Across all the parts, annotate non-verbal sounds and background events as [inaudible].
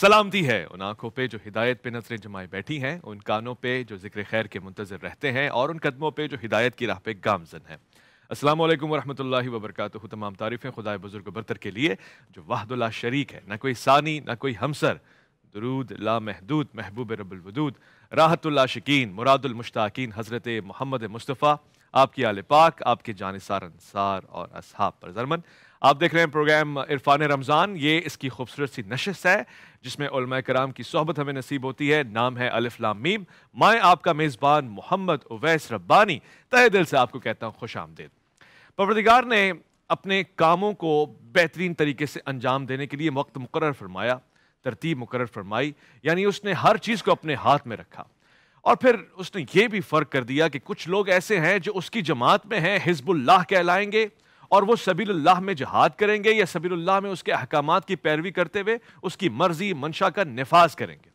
सलामती है उन आंखों पे जो हिदायत पे नजरें जमाए बैठी हैं उन कानों पे जो जिक्र खैर के मुंतजर रहते हैं और उन कदमों पे जो हिदायत की राह पे गामजन है असलम वरहमल वबरक तमाम तारीफ़ें खुदा बुजुर्ग बरतर के लिए जो वाहदुल्ला शरीक है ना कोई सानी ना कोई हमसर दरूद ला महदूद महबूब रबुलवदूद राहतुल्ला शकीन मुरादुलमुश्ताकिन हज़रत मोहम्मद मुस्तफ़ा आपकी आल पाक आपके जानसार अनसार और असहाब पर जरमन आप देख रहे हैं प्रोग्राम इरफान रमज़ान ये इसकी खूबसूरत सी नशस्त है जिसमें कराम की सोहबत हमें नसीब होती है नाम है अलिफ लाम मीम मैं आपका मेज़बान मोहम्मद उवैस रब्बानी तहे दिल से आपको कहता हूँ खुश आमदेद परवरदिगार ने अपने कामों को बेहतरीन तरीके से अंजाम देने के लिए वक्त मुकर फरमाया तरतीब मुकर फरमाई यानी उसने हर चीज़ को अपने हाथ में रखा और फिर उसने ये भी फ़र्क कर दिया कि कुछ लोग ऐसे हैं जो उसकी जमात में हैं हिजबुल्लाह कहलाएंगे और वो सबील्लाह में जहाद करेंगे या सबील्लाह में उसके अहकाम की पैरवी करते हुए उसकी मर्जी मंशा का नफाज करेंगे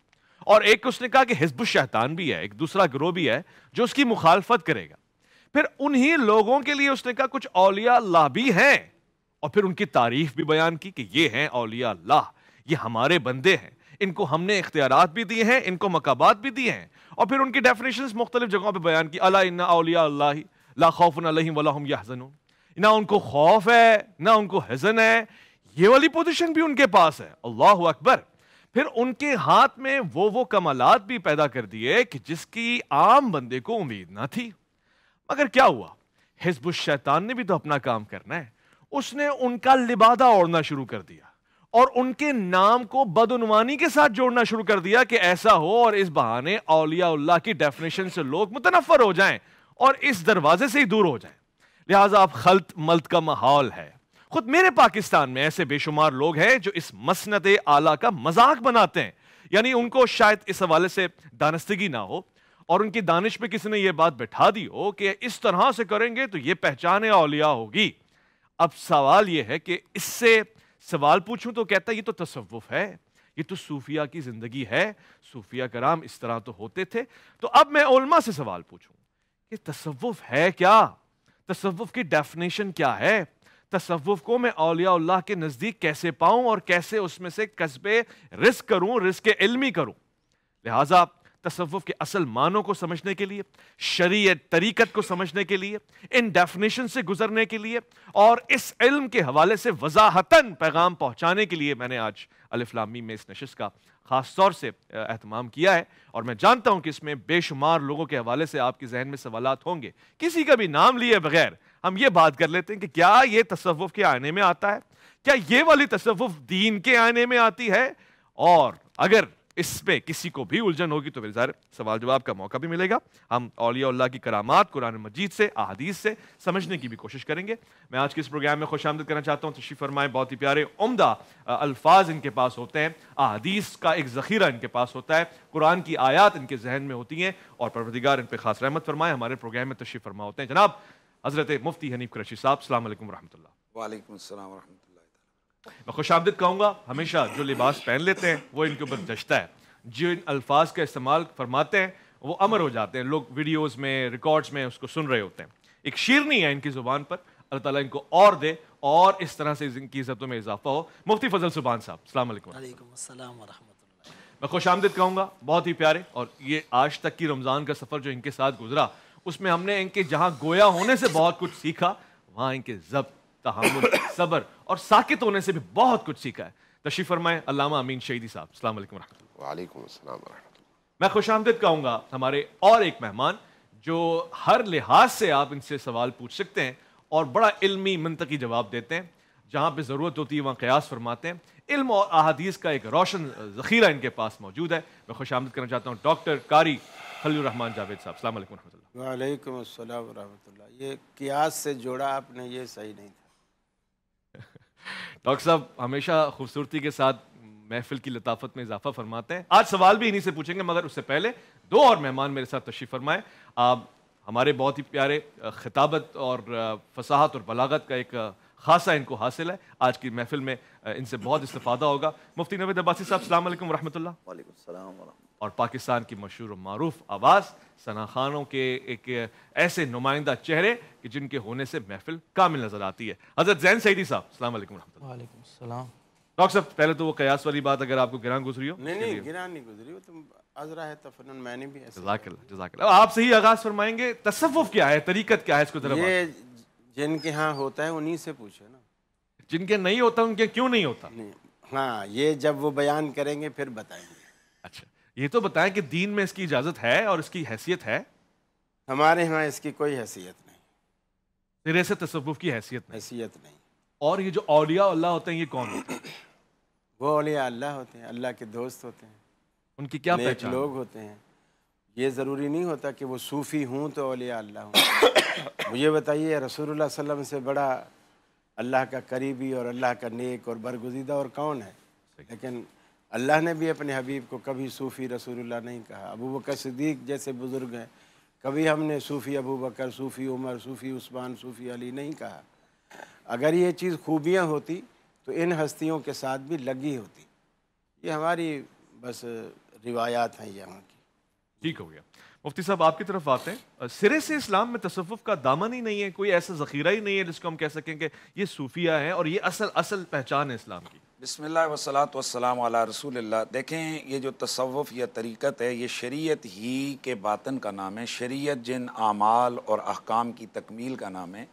और एक उसने कहा कि हिजबु शैतान भी है एक दूसरा ग्रोह भी है जो उसकी मुखालफत करेगा फिर उन्हीं लोगों के लिए उसने कहा कुछ अलिया अल्लाह भी हैं और फिर उनकी तारीफ भी बयान की कि ये हैं अलिया अल्लाह ये हमारे बंदे हैं इनको हमने इख्तियार भी दिए हैं इनको मकाबात भी दिए हैं और फिर उनकी डेफिनेशन मुख्तलिफ जगहों पर बयान की अला इन्ना अलिया अल्लाह ला खौफ वला हम यहजनून ना उनको खौफ है ना उनको हजन है ये वाली पोजीशन भी उनके पास है अल्लाह अकबर फिर उनके हाथ में वो वो कमालात भी पैदा कर दिए कि जिसकी आम बंदे को उम्मीद ना थी मगर क्या हुआ हिजबुल शैतान ने भी तो अपना काम करना है उसने उनका लिबादा ओढ़ना शुरू कर दिया और उनके नाम को बदनवानी के साथ जोड़ना शुरू कर दिया कि ऐसा हो और इस बहाने अलिया की डेफिनेशन से लोग मुतनफर हो जाएं और इस दरवाजे से ही दूर हो जाएं लिहाजा आप खलत मलत का माहौल है खुद मेरे पाकिस्तान में ऐसे बेशुमार लोग हैं जो इस मसनत आला का मजाक बनाते हैं यानी उनको शायद इस हवाले से दानस्तगी ना हो और उनकी दानिश पे किसी ने यह बात बैठा दी हो कि इस तरह से करेंगे तो यह पहचान अलिया होगी अब सवाल यह है कि इससे सवाल पूछूं तो कहता है ये तो तसव्वुफ है ये तो सूफिया की ज़िंदगी है सूफिया कराम इस तरह तो होते थे तो अब मैं उलमा से सवाल पूछूं कि तसव्वुफ है क्या तसवुफ़ की डेफिनेशन क्या है तसवुफ़ को मैं औलियाल्लाह के नज़दीक कैसे पाऊं और कैसे उसमें से कस्बे रिस्क करूं रिस्क इलमी करूं लिहाजा तसवुफ़ के असल मानों को समझने के लिए शरीय तरीक़त को समझने के लिए इन डेफिनेशन से गुजरने के लिए और इस इल्म के हवाले से वजाहतन पैगाम पहुंचाने के लिए मैंने आज अलिफ्लामी में इस नशिश का ख़ास तौर से अहतमाम किया है और मैं जानता हूं कि इसमें बेशुमार लोगों के हवाले से आपके जहन में सवाल होंगे किसी का भी नाम लिए बगैर हम ये बात कर लेते हैं कि क्या ये तसवुफ़ के आने में आता है क्या ये वाली तसवुफ़ दीन के आने में आती है और अगर इसमें किसी को भी उलझन होगी तो बेजार सवाल जवाब का मौका भी मिलेगा हम अलिया की करामात कुरान मजीद से अहदीस से समझने की भी कोशिश करेंगे मैं आज के इस प्रोग्राम में खुश आमद करना चाहता हूँ तशी फरमाए बहुत ही प्यारे उमदा अल्फाज इनके पास होते हैं अहदीस का एक ज़ख़ीरा इनके पास होता है कुरान की आयात इनके जहन में होती हैं और परवदिगार इन पर खास रहमत फरमाए हमारे प्रोग्राम में तशी फरमा होते हैं जनाब हज़रत मुफ्ती हनीफ क्रशी साहब अल्लाम वरहमल वालेकुम मैं खुश आमदीद कहूँगा हमेशा जो लिबास पहन लेते हैं वो इनके ऊपर जचता है जो इन अल्फाज का इस्तेमाल फरमाते हैं वो अमर हो जाते हैं लोग वीडियोस में रिकॉर्ड्स में उसको सुन रहे होते हैं एक शीरनी है इनकी ज़ुबान पर अल्लाह ताला इनको और दे और इस तरह से इनकी इज्जतों में इजाफा हो मुफ्ती फजल सुबान साहब सलाम अलैकुम मैं खुश आमदीद कहूँगा बहुत ही प्यारे और ये आज तक की रमज़ान का सफ़र जो इनके साथ गुजरा उसमें हमने इनके जहाँ गोया होने से बहुत कुछ सीखा वहाँ इनके जब्त तहमुल सबर और साकित होने से भी बहुत कुछ सीखा है तशी फरमाए अलामा अमीन शहीदी साहब अल्लाम वालेकुम मैं खुश आमदेद कहूँगा हमारे और एक मेहमान जो हर लिहाज से आप इनसे सवाल पूछ सकते हैं और बड़ा इल्मी मनतकी जवाब देते हैं जहाँ पे ज़रूरत होती है वहाँ कयास फरमाते हैं इल्म और अहादीस का एक रोशन ज़खीरा इनके पास मौजूद है मैं खुश आमद करना चाहता हूँ डॉक्टर कारी खलीरहमान जावेद साहब अल्लाम वालेकुम ये क्यास से जोड़ा आपने ये सही नहीं था डॉक्टर साहब हमेशा खूबसूरती के साथ महफिल की लताफत में इजाफा फरमाते हैं आज सवाल भी इन्हीं से पूछेंगे मगर उससे पहले दो और मेहमान मेरे साथ तशरीफ फरमाए हमारे बहुत ही प्यारे खिताबत और फसाहत और बलागत का एक खासा इनको हासिल है आज की महफिल में इनसे बहुत इस्तेफादा होगा मुफ्ती नवेद अब्बासी साहब सलामकम वरहमल और पाकिस्तान की मशहूर मरूफ आवाज़ सना खानों के एक ऐसे नुमाइंदा चेहरे कि जिनके होने से महफिल कामिल नज़र आती है हज़रत जैन सईदी साहब सलाम वालेकुम सलाम डॉक्टर साहब पहले तो वो कयास वाली बात अगर आपको गिरान गुजरी हो नहीं नहीं गिरान नहीं गुजरी हो तुम तो अजरा है तफनन तो मैंने भी जजाकिल्ला जजाकिल्ला आप सही आगाज़ फरमाएंगे तसव्वुफ़ क्या है तरीक़त क्या है इसको ज़रा ये जिनके यहाँ होता है उन्हीं से पूछे ना जिनके नहीं होता उनके क्यों नहीं होता नहीं हाँ ये जब वो बयान करेंगे फिर बताएंगे अच्छा ये तो बताएं कि दीन में इसकी इजाजत है और इसकी हैसियत है हमारे यहाँ इसकी कोई हैसियत नहीं सिरे से तसवुफ की हैसियत नहीं हैसियत नहीं और ये जो अलिया अल्लाह होते हैं ये कौन होते हैं [clears throat] वो अलिया अल्लाह होते हैं अल्लाह के दोस्त होते हैं उनकी क्या पहचान लोग होते हैं ये ज़रूरी नहीं होता कि वो सूफ़ी हूँ तो औलिया अल्लाह हूँ [coughs] मुझे बताइए रसूलुल्लाह वसल्लम से बड़ा अल्लाह का करीबी और अल्लाह का नेक और बरगुजीदा और कौन है लेकिन अल्लाह ने भी अपने हबीब को कभी सूफ़ी रसूलुल्लाह नहीं कहा अबू बकर सिद्दीक जैसे बुज़ुर्ग हैं कभी हमने सूफ़ी अबू बकर सूफ़ी उमर सूफ़ी उस्मान सूफ़ी अली नहीं कहा अगर ये चीज़ खूबियाँ होती तो इन हस्तियों के साथ भी लगी होती ये हमारी बस रिवायात हैं यहाँ की ठीक हो गया मुफ्ती साहब आपकी तरफ आते हैं सिरे से इस्लाम में तसवुफ का दामन ही नहीं है कोई ऐसा ज़ख़ीरा ही नहीं है जिसको हम कह सकें कि ये सूफिया है और ये असल असल पहचान है इस्लाम की वसलात बसमिल्लाम रसूल देखें ये जो तसवफ़ या तरीक़त है ये शरीयत ही के बातन का नाम है शरीयत जिन आमाल और अहकाम की तकमील का नाम है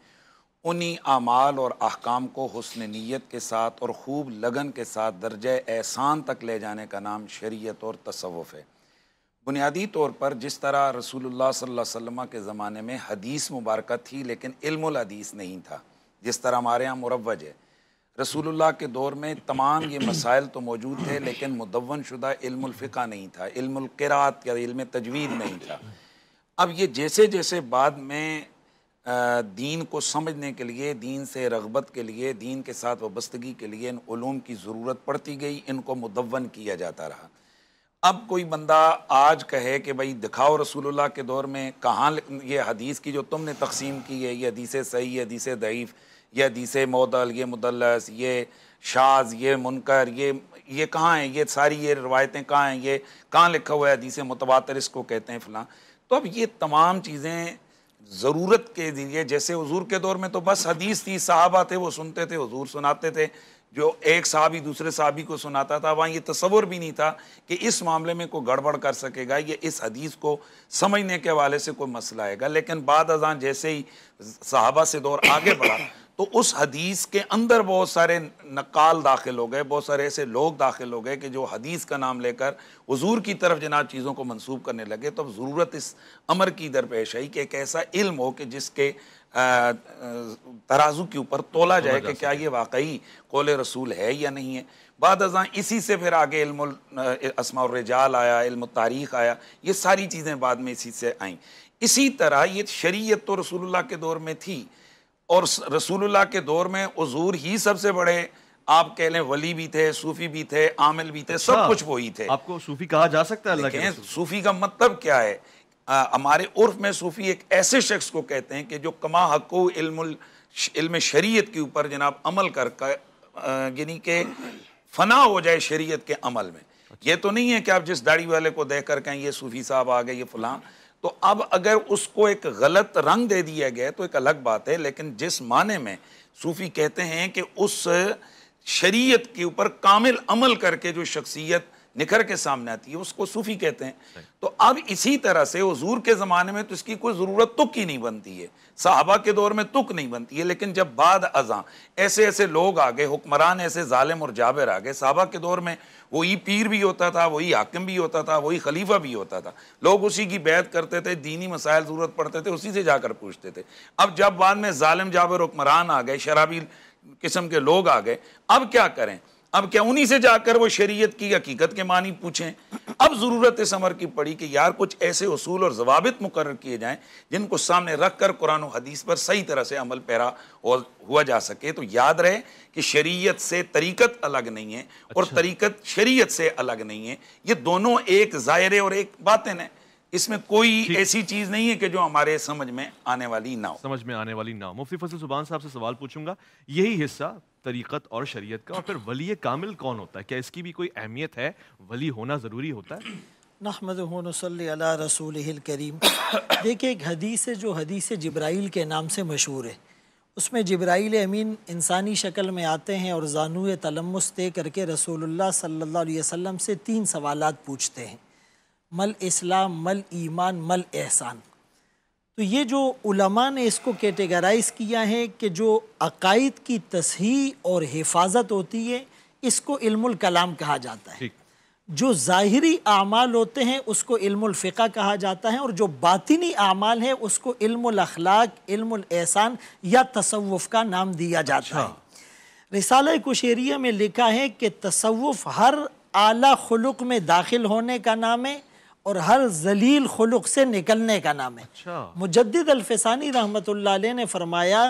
उन्हीं आमाल और अहकाम को हसन नीयत के साथ और खूब लगन के साथ दर्ज एहसान तक ले जाने का नाम शरीयत और तसवफ़ है बुनियादी तौर पर जिस तरह रसूलुल्लाह सल्लल्लाहु अलैहि वसल्लम के ज़माने में हदीस मुबारक थी लेकिन इल्मुल हदीस नहीं था जिस तरह हमारे यहाँ मुरवज है रसूलुल्लाह के दौर में तमाम ये मसाइल तो मौजूद थे लेकिन मुदवन शुदा इल्मिका नहीं था इल्मक़रात या इल्म तजवीद नहीं था अब ये जैसे जैसे बाद में दीन को समझने के लिए दीन से रगबत के लिए दीन के साथ वबस्तगी के लिए इन की ज़रूरत पड़ती गई इनको मुदवन किया जाता रहा अब कोई बंदा आज कहे कि भाई दिखाओ रसूलुल्लाह के दौर में कहाँ ये हदीस की जो तुमने तकसीम की है ये हदीस सही हदीस दईफ़ ये हदीस मोदल ये मुदलस ये शाज ये मुनकर ये ये कहाँ हैं ये सारी ये रवायतें कहाँ हैं ये कहाँ लिखा हुआ है हदीस मुतवातर इसको कहते हैं फलां तो अब ये तमाम चीज़ें ज़रूरत के लिए जैसे हजूर के दौर में तो बस हदीस थी साहबा थे वो सुनते थे हजूर सुनाते थे जो एक साहबी दूसरे साहबी को सुनाता था वहाँ ये तस्वुर भी नहीं था कि इस मामले में कोई गड़बड़ कर सकेगा ये इस हदीस को समझने के हवाले से कोई मसला आएगा लेकिन बाद अजान जैसे ही साहबा से दौर आगे बढ़ा तो उस हदीस के अंदर बहुत सारे नकाल दाखिल हो गए बहुत सारे ऐसे लोग दाखिल हो गए कि जो हदीस का नाम लेकर हजूर की तरफ जनाब चीज़ों को मनसूब करने लगे तो अब ज़रूरत इस अमर की दरपेश आई कि एक ऐसा इल्म हो कि जिसके तराजू के ऊपर तोला जाए कि क्या ये वाकई कौल रसूल है या नहीं है बाद अजा इसी से फिर आगे इल्म असमाजाल आया इल्म तारीख़ आया ये सारी चीज़ें बाद में इसी से आईं इसी तरह ये शरीयत तो रसूलुल्लाह के दौर में थी और रसूलुल्लाह के दौर में हजूर ही सबसे बड़े आप कह लें वली भी थे सूफी भी थे आमिल भी थे सब अच्छा, कुछ वो ही थे आपको सूफी कहा जा सकता है अल्लाह के सूफी का मतलब क्या है हमारे उर्फ में सूफी एक ऐसे शख्स को कहते हैं कि जो कमा हको इल्म इल्म शरीयत के ऊपर जनाब अमल कर यानी के फना हो जाए शरीयत के अमल में अच्छा। ये तो नहीं है कि आप जिस दाढ़ी वाले को देख कर कहें ये सूफी साहब आ गए ये फलां तो अब अगर उसको एक गलत रंग दे दिया गया तो एक अलग बात है लेकिन जिस माने में सूफी कहते हैं कि उस शरीयत के ऊपर कामिल अमल करके जो शख्सियत निखर के सामने आती है उसको सूफी कहते हैं तो अब इसी तरह से हजूर के ज़माने में तो इसकी कोई ज़रूरत तुक ही नहीं बनती है साहबा के दौर में तुक नहीं बनती है लेकिन जब बाद अजा ऐसे ऐसे लोग आ गए हुक्मरान ऐसे ालिम और जाबिर आ गए साहबा के दौर में वही पीर भी होता था वही हाकिम भी होता था वही खलीफा भी होता था लोग उसी की बैत करते थे दीनी मसायल ज़रूरत पड़ते थे उसी से जाकर पूछते थे अब जब बाद में ालिम जाबिर हुक्मरान आ गए शराबी किस्म के लोग आ गए अब क्या करें अब क्या उन्हीं से जाकर वो शरीयत की हकीकत के मानी पूछें अब ज़रूरत इस अमर की पड़ी कि यार कुछ ऐसे असूल और जवाबित मुकर किए जाएं जिनको सामने रख कर कुरान हदीस पर सही तरह से अमल पैरा हुआ जा सके तो याद रहे कि शरीयत से तरीक़त अलग नहीं है अच्छा। और तरीक़त शरीयत से अलग नहीं है ये दोनों एक ज़ायरे और एक बातें हैं इसमें कोई ऐसी चीज नहीं है कि जो हमारे समझ में आने वाली ना हो समझ में आने वाली ना हो मुफ्ती फसल सुबह साहब से सवाल पूछूंगा यही हिस्सा तरीक़त और शरीयत का और फिर वली कामिल कौन होता है क्या इसकी भी कोई अहमियत है वली होना ज़रूरी होता है नहमद नसल्ला रसूल करीम देखिए एक हदीस है जो हदीस जब्राइल के नाम से मशहूर है उसमें जब्राइल अमीन इंसानी शक्ल में आते हैं और जानू तलमस तय करके रसोल्ला सल्लल्लाहु अलैहि से तीन सवाल पूछते हैं मल इस्लाम मल ईमान मल एहसान तो ये जो उलमा ने इसको कैटेगराइज किया है कि जो अकायद की तसही और हिफाजत होती है इसको इल्मुल कलाम कहा जाता है जो ज़ाहरी अमाल होते हैं उसको फ़िका कहा जाता है और जो बातिनी अमाल है उसको इल्मुल एहसान या तसव्वुफ का नाम दिया जाता अच्छा। है रिसाल कुशेरिया में लिखा है कि तसव्वुफ हर आला खुलुक में दाखिल होने का नाम है और हर जलील खुलुक से निकलने का नाम है अच्छा। मुजद अल्फानी रहमत ने फरमाया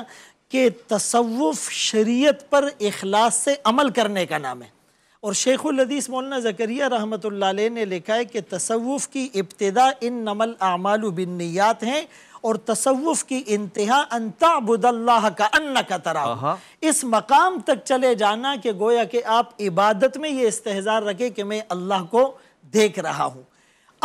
कि तसव्वुफ शरीयत पर अखलास से अमल करने का नाम है और शेखुलदीस मौलाना ज़करिया रहमत ने लिखा है कि तसव्वुफ की इब्तदा इन नमल आमाल बिनियात हैं और तसवुफ़ की इंतहा अनताबुदल्ला का अन्न का तरा इस मकाम तक चले जाना कि गोया कि आप इबादत में ये इस्तेजार रखें कि मैं अल्लाह को देख रहा हूँ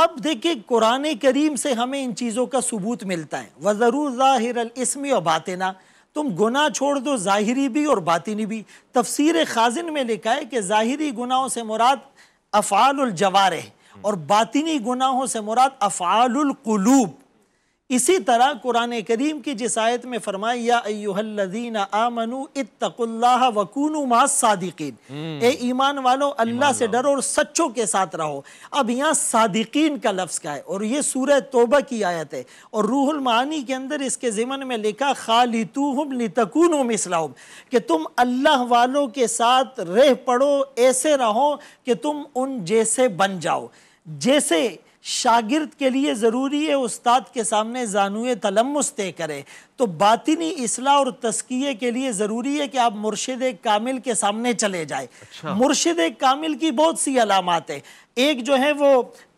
अब देखिए कुरान करीम से हमें इन चीज़ों का सबूत मिलता है वजरू ज़ाहिर इसमी और बातना तुम गुना छोड़ दो ज़ाहिरी भी और बातिनी भी तफसीर खाजिन में लिखा है कि ज़ाहिरी गुनाहों से मुराद अफ़ालजवार है और बातिनी गुनाहों से मुराद अफ़ालकलूब इसी तरह कुरान करीम की जिस आयत में फरमाया हम्म। ईमान वालों अल्लाह से डरो और सच्चों के साथ रहो अब यहाँ सादिकीन का लफ्ज़ का है और ये सूरह तोबा की आयत है और रूहुल मानी के अंदर इसके ज़िमन में लिखा तुम लितकून मिसलाहम कि तुम अल्लाह वालों के साथ रह पड़ो ऐसे रहो कि तुम उन जैसे बन जाओ जैसे शागिर्द के लिए ज़रूरी है उस्ताद के सामने जानूए तलम्मस तय करे तो बातिनी असलाह और तस्किए के लिए ज़रूरी है कि आप मुर्शद कामिल के सामने चले जाए अच्छा। मुर्शद कामिल की बहुत सी अलामत है एक जो है वो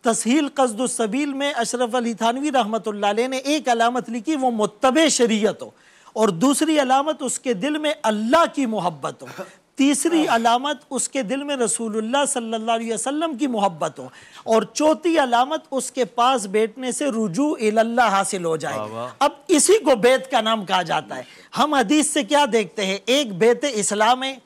तसहील कसदुलसबील में अशरफ अली थानवी रहमत ने एक अलामत लिखी वो मुतब शरीयत हो और दूसरी अलामत उसके दिल में अल्लाह की मोहब्बत हो तीसरी हाँ। अलामत उसके दिल में रसूलुल्लाह सल्लल्लाहु अलैहि वसल्लम की मोहब्बत हो और चौथी अलामत उसके पास बैठने से रुजू इल्ला हासिल हो जाए अब इसी को बेत का नाम कहा जाता है हम हदीस से क्या देखते हैं एक बेत इस्लाम है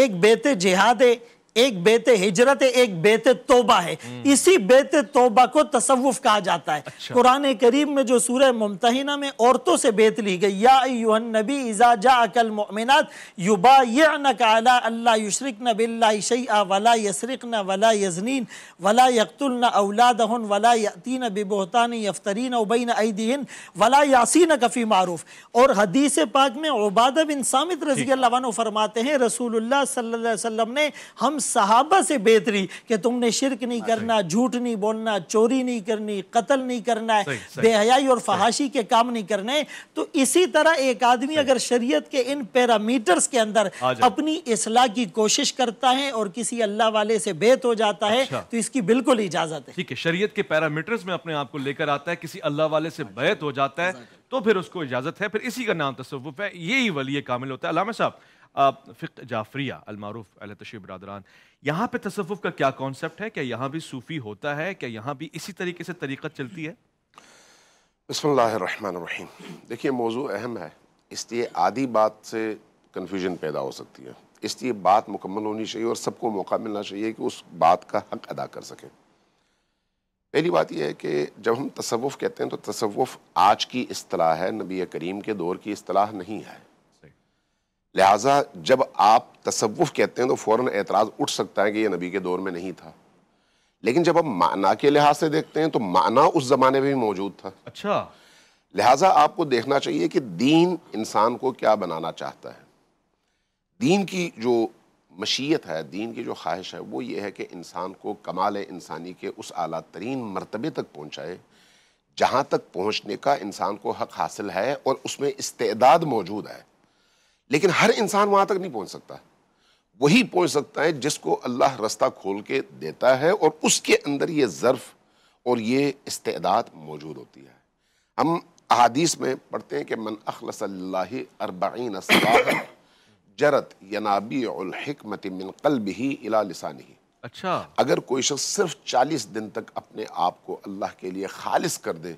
एक बेत जिहाद है एक बेत हिजरत है एक बेत तोबा है इसी बेत तोबा को तसव्वुफ कहा जाता है अच्छा। कुरान करीम में जो सूरह मुमतहिना में औरतों से बेत ली गई या नबी इजा जा अकल मोमिनत युबा नला अल्लाह युशरक न बिल्ला वला यसरक न वला यजनीन वला यकतुल न अवलाद हन वला यतीन बिबोहतान यफ्तरीन उबैन अदीन वला यासीन कफ़ी मारूफ और हदीस पाक में उबादा बिन सामित रजी अल्लाह फरमाते हैं रसूलुल्लाह सल्लल्लाहु अलैहि वसल्लम ने हम सहाबा से बेहतरी कि तुमने शिरक नहीं हाँ, करना झूठ नहीं बोलना चोरी नहीं करनी कत्ल नहीं करना है बेहयाई और फहाशी के काम नहीं करने तो इसी तरह एक आदमी अगर शरीयत के इन पैरामीटर्स के अंदर अपनी इसलाह की कोशिश करता है और किसी अल्लाह वाले से बेत हो जाता है अच्छा। तो इसकी बिल्कुल इजाजत है ठीक है शरीयत के पैरामीटर्स में अपने आप को लेकर आता है किसी अल्लाह वाले से अच्छा। बैत हो जाता है तो फिर उसको इजाजत है फिर इसी का नाम तसवुफ है यही वली कामिल होता है अलामा साहब फ़िक जाफरिया अलमारूफ अल तशी बरदरान यहाँ पर तसवुफ़ का क्या कॉन्सेप्ट है क्या यहाँ भी सूफ़ी होता है क्या यहाँ भी इसी तरीके से तरीक़त चलती है बसमीम देखिए मौजू अहम है इसलिए आधी बात से कन्फ्यूजन पैदा हो सकती है इसलिए बात मुकम्मल होनी चाहिए और सबको मौका मिलना चाहिए कि उस बात का हक अदा कर सकें पहली बात यह है कि जब हम तसवुफ़ कहते हैं तो तसवुफ़ आज की असलाह है नबी करीम के दौर की असलाह नहीं है लिहाजा जब आप तसवुफ़ कहते हैं तो फ़ौर एतराज़ उठ सकता है कि यह नबी के दौर में नहीं था लेकिन जब आप माना के लिहाज से देखते हैं तो माना उस ज़माने में भी मौजूद था अच्छा लिहाजा आपको देखना चाहिए कि दीन इंसान को क्या बनाना चाहता है दीन की जो मशीयत है दीन की जो ख्वाहिश है वो ये है कि इंसान को कमाल इंसानी के उस अला तरीन मरतबे तक पहुँचाए जहाँ तक पहुँचने का इंसान को हक हासिल है और उसमें इस्तेदाद मौजूद है लेकिन हर इंसान वहां तक नहीं पहुंच सकता वही पहुंच सकता है जिसको अल्लाह रास्ता खोल के देता है और उसके अंदर ये ज़र्फ और ये इस्तेदाद मौजूद होती है हम अहादीस में पढ़ते हैं कि मन अखलसल्ला अरबीन जरत यनाबी हमत मिन ही इला अच्छा अगर कोई शख्स सिर्फ चालीस दिन तक अपने आप को अल्लाह के लिए खालिस कर दे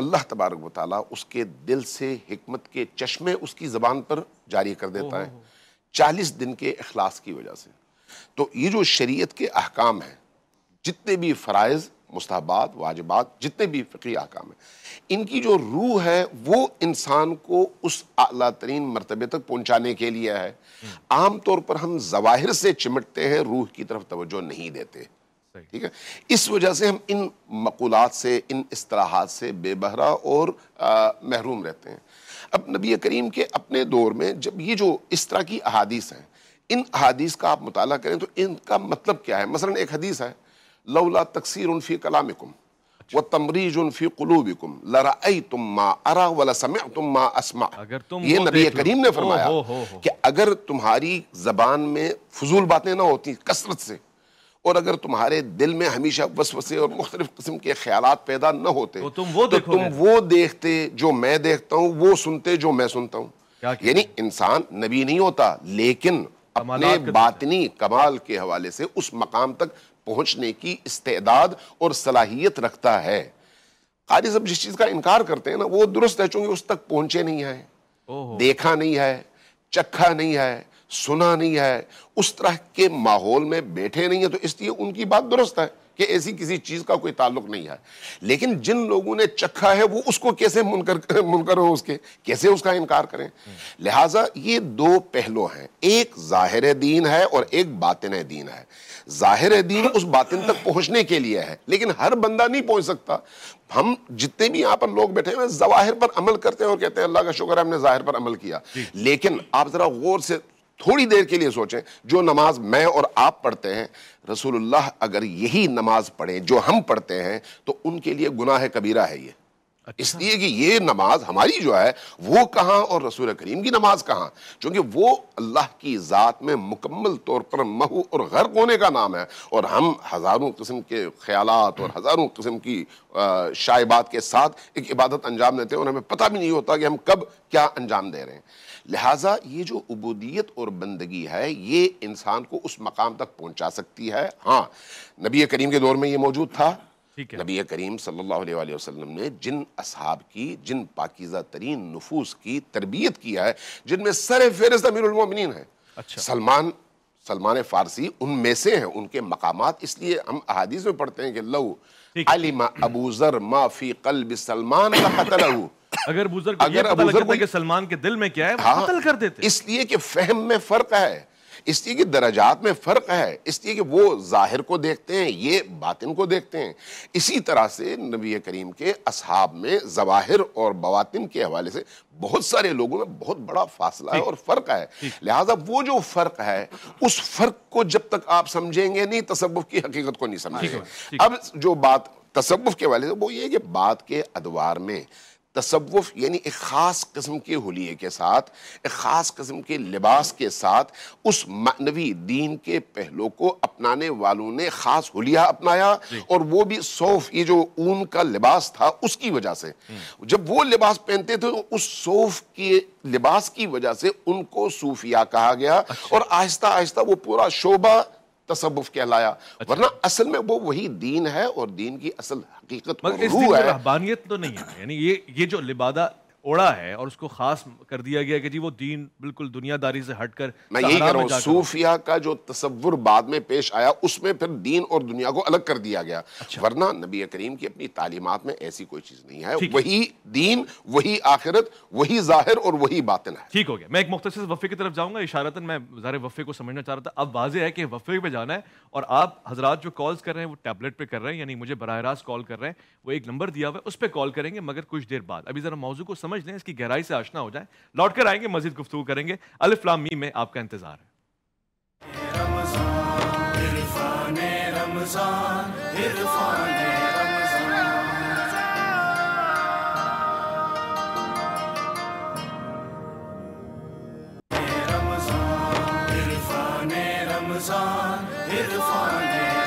अल्लाह तबारक वाली उसके दिल से हमत के चश्मे उसकी ज़बान पर जारी कर देता है चालीस दिन के अखलास की वजह से तो ये जो शरीयत के अहकाम हैं जितने भी फ़रज़ मुस्ताबात वाजबात जितने भी फ़िक्री अहकाम हैं इनकी जो रूह है वो इंसान को उस अला तरीन मरतबे तक पहुँचाने के लिए है हम्म। आम तौर पर हम जवाहिर से चिमटते हैं रूह की तरफ तोज्जो नहीं देते ठीक है इस वजह से हम इन मकूलत से इन असलाहत से बेबहरा और आ, महरूम रहते हैं अब नबी करीम के अपने दौर में जब ये जो इस तरह की अहादीस हैं इन अहादीस का आप मुताल करें तो इनका मतलब क्या है मसला एक हदीस है लौला तकसीर उनफ़ी कलामिकुम अच्छा। व तमरीज उनफ़ी कुलूबिकुम लराई तुम माँ अरा वाला समय तुम माँ असमा अगर तुम ये नबी करीम ने फरमाया कि अगर तुम्हारी जबान में फजूल बातें ना होती कसरत से और अगर तुम्हारे दिल में हमेशा वसवसे और मुख्तलिफ किस्म के ख्याल पैदा न होते तो तुम वो तो तुम वो देखते जो मैं देखता हूँ वो सुनते जो मैं सुनता हूँ यानी इंसान नबी नहीं होता लेकिन अपने बातनी कमाल के हवाले से उस मकाम तक पहुंचने की इस्तेदाद और सलाहियत रखता है कारी सब जिस चीज़ का इनकार करते हैं ना वो दुरुस्त है चूंकि उस तक पहुंचे नहीं है देखा नहीं है चखा नहीं है सुना नहीं है उस तरह के माहौल में बैठे नहीं है तो इसलिए उनकी बात दुरुस्त है कि ऐसी किसी चीज़ का कोई ताल्लुक नहीं है लेकिन जिन लोगों ने चखा है वो उसको कैसे मुनकर मुनकर हो उसके कैसे उसका इनकार करें लिहाजा ये दो पहलू हैं एक ज़ाहिर दीन है और एक बातिन दीन है ज़ाहिर दीन उस बातिन तक पहुंचने के लिए है लेकिन हर बंदा नहीं पहुंच सकता हम जितने भी यहाँ पर लोग बैठे हुए जवाहिर पर अमल करते हैं और कहते हैं अल्लाह का शुक्र है हमने जाहिर पर अमल किया लेकिन आप ज़रा गौर से थोड़ी देर के लिए सोचें जो नमाज मैं और आप पढ़ते हैं रसूलुल्लाह अगर यही नमाज पढ़ें जो हम पढ़ते हैं तो उनके लिए गुनाह कबीरा है ये अच्छा। इसलिए कि ये नमाज हमारी जो है वो कहाँ और रसूल करीम की नमाज कहाँ क्योंकि वो अल्लाह की ज़ात में मुकम्मल तौर पर महू और गर्क होने का नाम है और हम हज़ारों किस्म के ख्याल और हज़ारों किस्म की शायबात के साथ एक इबादत अंजाम देते हैं और हमें पता भी नहीं होता कि हम कब क्या अंजाम दे रहे हैं लिहाजा ये जो उबूदियत और बंदगी है ये इंसान को उस मकाम तक पहुंचा सकती है हाँ नबी करीम के दौर में ये मौजूद था नबी करीम सल्लल्लाहु अलैहि वसल्लम ने जिन असहाब की जिन पाकिज़ा तरीन नफूस की तरबियत की है जिनमें सर फहरस्त अमीरमिन है अच्छा। सलमान सलमान फ़ारसी उनमें से हैं उनके मकाम इसलिए हम अहादीस में पढ़ते हैं कि लऊ अलिमा अबूज़र माफ़ी कल सलमान का कतल अगर बुजुर्ग अगर बुजुर्ग लग कि सलमान के दिल में क्या है हाँ, कतल कर देते इसलिए कि फहम में फर्क है इसलिए कि दराजात में फ़र्क है इसलिए कि वो ज़ाहिर को देखते हैं ये बातिन को देखते हैं इसी तरह से नबी करीम के असहाब में जवाहिर और बवातिन के हवाले से बहुत सारे लोगों में बहुत बड़ा फासला है और फ़र्क है लिहाजा वो जो फ़र्क है उस फ़र्क को जब तक आप समझेंगे नहीं तस्वुफ की हकीकत को नहीं समझेंगे अब जो बात तस्वुफ के हवाले से वो ये कि बात के अदवार में तसवुफ़ यानी एक ख़ास कस्म के हलिए के साथ एक ख़ास कस्म के लिबास के साथ उस मानवी दीन के पहलु को अपनाने वालों ने ख़ास होलिया अपनाया और वो भी सौफ ये जो ऊन का लिबास था उसकी वजह से हम्म। जब वो लिबास पहनते थे तो उस सौफ के लिबास की वजह से उनको सूफिया कहा गया अच्छा। और आहिस्ता आहिस्ता वो पूरा शोभा तसवुफ कहलाया अच्छा। वरना असल में वो वही दीन है और दीन की असल हकीकत मगर इस है तो नहीं है यानी ये ये जो लिबादा ओढ़ा है और उसको खास कर दिया गया कि जी वो दीन बिल्कुल दुनियादारी से हटकर मैं यही कह रहा हूँ सूफिया का जो तस्वुर बाद में पेश आया उसमें फिर दीन और दुनिया को अलग कर दिया गया अच्छा। वरना नबी करीम की अपनी तालीमत में ऐसी कोई चीज़ नहीं है वही दीन वही आखिरत वही जाहिर और वही बातिन है ठीक हो गया मैं एक मुख्त वफ़े की तरफ जाऊंगा इशारतन मैं ज़ाहिर वफ़े को समझना चाह रहा था अब वाजह है कि वफ़े पे जाना है और आप हजरात जो कॉल्स कर रहे हैं वो टैबलेट पर कर रहे हैं यानी मुझे बरह कॉल कर रहे हैं वो एक नंबर दिया हुआ है उस पर कॉल करेंगे मगर कुछ देर बाद अभी ज़रा मौजू को समझ समझ लें इसकी गहराई से आशना हो जाए लौट कर आएंगे मजीद गुफ्तु करेंगे लाम मी में आपका इंतजार है Irfan, Irfan, Irfan,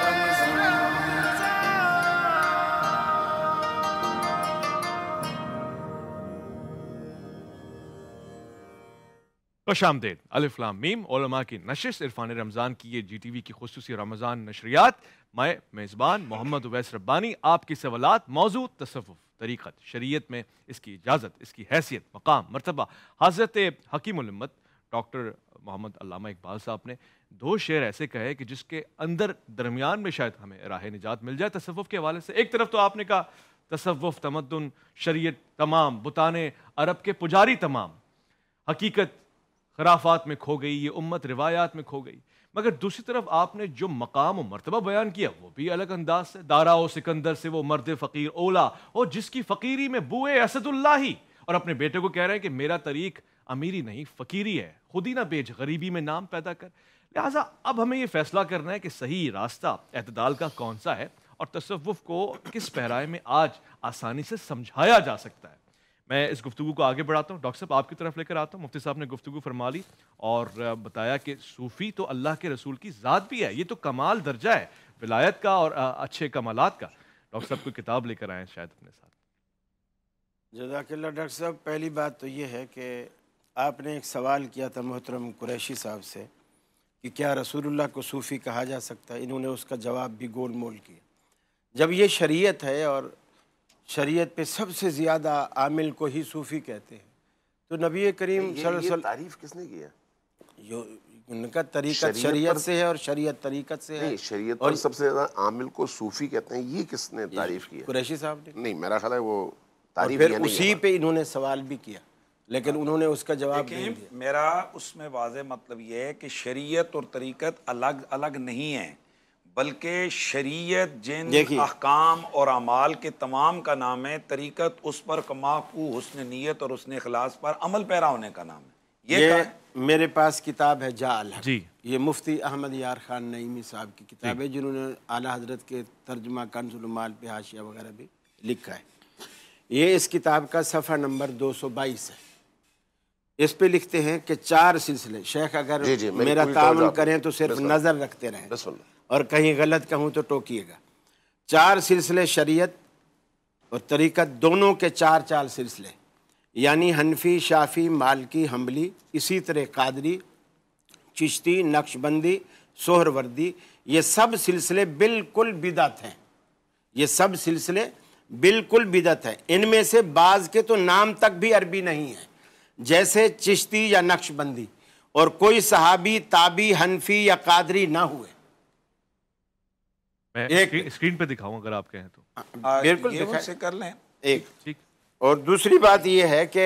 खुश आमदेद मीम ओलमा की नशिश इरफान रमज़ान की ये जी टी वी की खसूस रमज़ान नशरियात मैं मेज़बान मोहम्मद उवैस रब्बानी आपके सवालत मौजूद तसवुफ़ तरीक़त शरीयत में इसकी इजाज़त इसकी हैसियत मकाम मरतबा हज़रत हकीमत डॉक्टर मोहम्मद अलामा इकबाल साहब ने दो शेर ऐसे कहे कि जिसके अंदर दरमियान में शायद हमें राह निजात मिल जाए तसवुफ़ के हवाले से एक तरफ तो आपने कहा तसवुफ़ तमदन शरीयत तमाम बुतान अरब के पुजारी तमाम हकीकत खराफात में खो गई ये उम्मत रिवायात में खो गई मगर दूसरी तरफ आपने जो मकाम और मरतबा बयान किया वो भी अलग अंदाज से दारा और सिकंदर से वो मर्द फ़कीर ओला और जिसकी फ़कीरी में बुए असदुल्ला ही और अपने बेटे को कह रहे हैं कि मेरा तरीक अमीरी नहीं फ़कीरी है खुद ही ना बेच गरीबी में नाम पैदा कर लिहाजा अब हमें ये फैसला करना है कि सही रास्ता अतदाल का कौन सा है और तसवुफ़ को किस पहराए में आज आसानी से समझाया जा सकता है मैं इस गुफ्तु को आगे बढ़ाता हूँ डॉक्टर साहब आपकी तरफ लेकर आता हूँ मुफ्ती साहब ने गुफ्तु फरमा ली और बताया कि सूफ़ी तो अल्लाह के रसूल की ज़ात भी है ये तो कमाल दर्जा है विलायत का और अच्छे कमालत का डॉक्टर साहब कोई किताब लेकर आए शायद अपने साथ जजाकल्ला डॉक्टर साहब पहली बात तो ये है कि आपने एक सवाल किया था मोहतरम कुरैशी साहब से कि क्या रसूलुल्लाह को सूफ़ी कहा जा सकता है इन्होंने उसका जवाब भी गोल मोल किया जब ये शरीयत है और शरीयत पे सबसे ज़्यादा आमिल को ही सूफ़ी कहते हैं तो नबी करीम तारीफ़ किसने किया जो उनका तरीक़त शरीयत से है और शरीयत तरीक़त से है शरीयत और सबसे ज़्यादा आमिल को सूफ़ी कहते हैं ये किसने तारीफ़ किया कुरैशी साहब ने नहीं मेरा ख्याल है वो तारीफ फिर उसी पे इन्होंने सवाल भी किया लेकिन हाँ। उन्होंने उसका जवाब नहीं दिया मेरा उसमें वाज मतलब ये है कि शरीयत और तरीक़त अलग अलग नहीं है बल्कि शरीयत जिन अहकाम और अमाल के तमाम का नाम है तरीक़त उस पर कमाकू हसन नीयत और उसने अखलास पर अमल पैरा होने का नाम है ये, ये मेरे पास किताब है जाल जी ये मुफ्ती अहमद यार खान नईमी साहब की किताब है जिन्होंने आला हजरत के तर्जुमा कंजुलमाल पे हाशिया वगैरह भी लिखा है ये इस किताब का सफ़ा नंबर 222 है इस पे लिखते हैं कि चार सिलसिले शेख अगर जी जी, मेरा तावन करें तो सिर्फ नज़र रखते रहें और कहीं गलत कहूँ तो टोकिएगा चार सिलसिले शरीयत और तरीक़त दोनों के चार चार सिलसिले यानी हनफी शाफी मालकी हम्बली इसी तरह कादरी चिश्ती नक्शबंदी सोहरवर्दी ये सब सिलसिले बिल्कुल बिदत हैं ये सब सिलसिले बिल्कुल बिदत हैं इनमें से बाज़ के तो नाम तक भी अरबी नहीं है जैसे चिश्ती या नक्शबंदी और कोई सहाबी ताबी हनफी या कादरी ना हुए मैं एक स्क्रीन पे दिखाऊं अगर आप कहें तो बिल्कुल कर लें एक ठीक और दूसरी बात यह है कि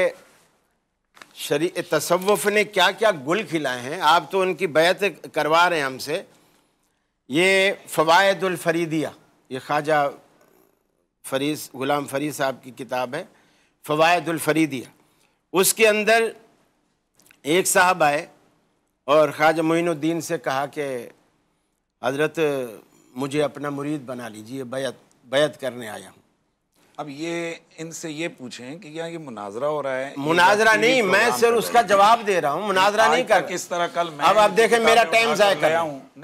शरी तसवुफ ने क्या क्या गुल खिलाए हैं आप तो उनकी बैत करवा रहे हैं हमसे ये फ़वायदुलफरीदिया ये ख्वाजा फरीस ग़ुलाम फरीद साहब की किताब है फ़वायदुलफरीदिया उसके अंदर एक साहब आए और ख्वाजा मोइनुद्दीन से कहा कि हज़रत मुझे अपना मुरीद बना लीजिए बैत बैत करने आया हूँ अब ये इनसे ये पूछें कि क्या ये मुनाजरा हो रहा है मुनाजरा नहीं मैं सिर्फ उसका जवाब दे रहा हूँ मुनाजरा नहीं कर किस तरह कल मैं अब आप देखें मेरा टाइम जाया कर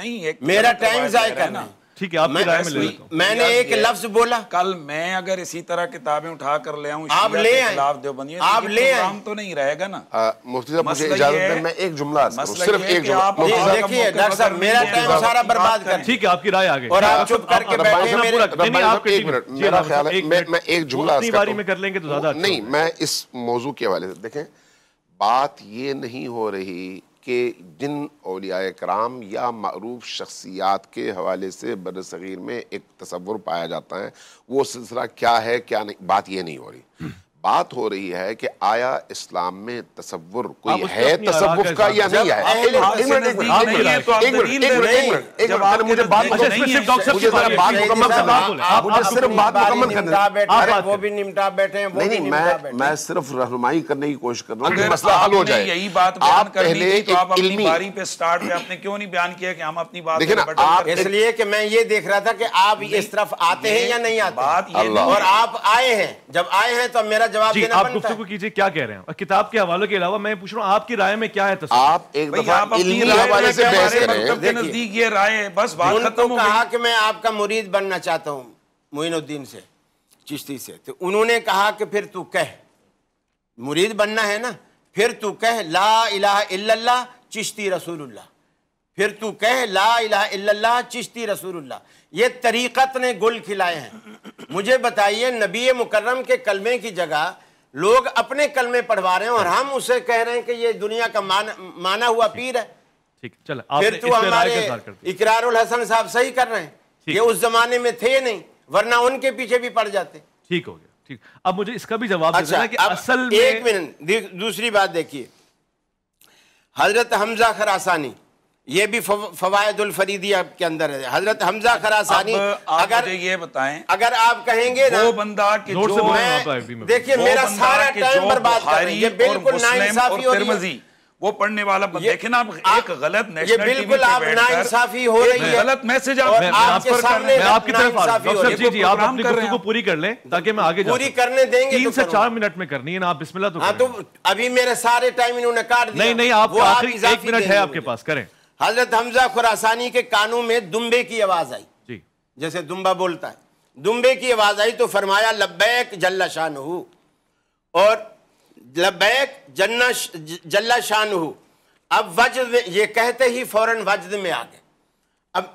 नहीं मेरा टाइम जाया करना ठीक है आप मैं, राय में ले मैंने एक लफ्ज बोला कल मैं अगर इसी तरह किताबें उठा कर ले आऊं आप ले खिलाफ देवबंदी तो आप ले काम तो नहीं रहेगा ना मुफ्ती साहब मुझे इजाजत दें मैं एक जुमला सिर्फ एक जुमला देखिए डॉक्टर साहब मेरा टाइम सारा बर्बाद कर ठीक है आपकी राय आ गई और आप चुप करके बैठे मेरे एक मिनट मेरा ख्याल है मैं एक जुमला बारी में कर लेंगे तो ज्यादा अच्छा नहीं मैं इस मौजू के हवाले से देखें बात ये नहीं हो रही के जिन अलिया कराम या मरूफ शख्सियात के हवाले से बर सग़ीर में एक तस्वुर पाया जाता है वो सिलसिला क्या है क्या नहीं बात यह नहीं हो रही बात हो रही है कि आया इस्लाम में तस्वुर कोई है तस्वुफ का या नहीं तो है मुझे बात मुझे बात मुकम्मल करना सिर्फ वो भी निमटा बैठे हैं मैं मैं सिर्फ रहनुमाई करने की कोशिश कर रहा हूँ मसला हल हो जाए यही बात आप पहले तो बारी पे स्टार्ट में आपने क्यों नहीं बयान किया कि हम अपनी बात देखिए आप इसलिए कि मैं ये देख रहा था कि आप इस तरफ आते हैं या नहीं आते और आप आए हैं जब आए हैं तो मेरा जवाब देना आप गुफ्तगू कीजिए क्या कह रहे हैं किताब के हवाले के अलावा मैं पूछ रहा हूँ आपकी राय में क्या है आप एक नजदीक ये राय बस बात कहा कि मैं आपका मुरीद बनना चाहता हूँ मोइनुद्दीन से चिश्ती से तो उन्होंने कहा कि फिर तू कह मुरीद बनना है ना फिर तू कह ला इला इल्ला चिश्ती रसूलुल्लाह फिर तू कह ला इला इल्ला चिश्ती रसूलुल्लाह ये तरीक़त ने गुल खिलाए हैं मुझे बताइए नबी मुकर्रम के कलमे की जगह लोग अपने कलमे पढ़वा रहे हैं और हम उसे कह रहे हैं कि ये दुनिया का मान, माना हुआ पीर है ठीक चलो फिर तो हमारे इकरार हसन साहब सही कर रहे हैं ये उस जमाने में थे नहीं वरना उनके पीछे भी पड़ जाते ठीक हो गया ठीक अब मुझे इसका भी जवाब अच्छा, कि असल में... एक मिनट दूसरी बात देखिए हजरत हमजा खरासानी ये भी फवायदुल फरीदिया के अंदर है हजरत हमजा खरासानी अगर ये बताएं अगर आप कहेंगे ना वो बंदा कि जो मैं देखिए मेरा सारा टाइम बर्बाद कर ये बिल्कुल नाइंसाफी हो रही है वो पढ़ने वाला देखे ना आप, एक गलत नेशनल ये बिल्कुल आप नाइंसाफी हो रही है गलत मैसेज आप मैं, कर रहे हैं आपकी तरफ आ रहा हूं जी जी आप अपनी गुफ्तगू को पूरी कर लें ताकि मैं आगे पूरी करने देंगे तीन तो से चार मिनट में करनी है ना आप बिस्मिल्लाह तो हां तो अभी मेरे सारे टाइम इन्होंने काट दिया नहीं नहीं आप आखिरी एक मिनट है आपके पास करें हजरत हमजा खुरासानी के कानों में दुम्बे की आवाज आई जैसे दुम्बा बोलता है दुम्बे की आवाज आई तो फरमाया लब्बैक जल्ला शान और लब्बैक जन्ना जल्ला शान अब वजद ये कहते ही फौरन वजद में आ गए अब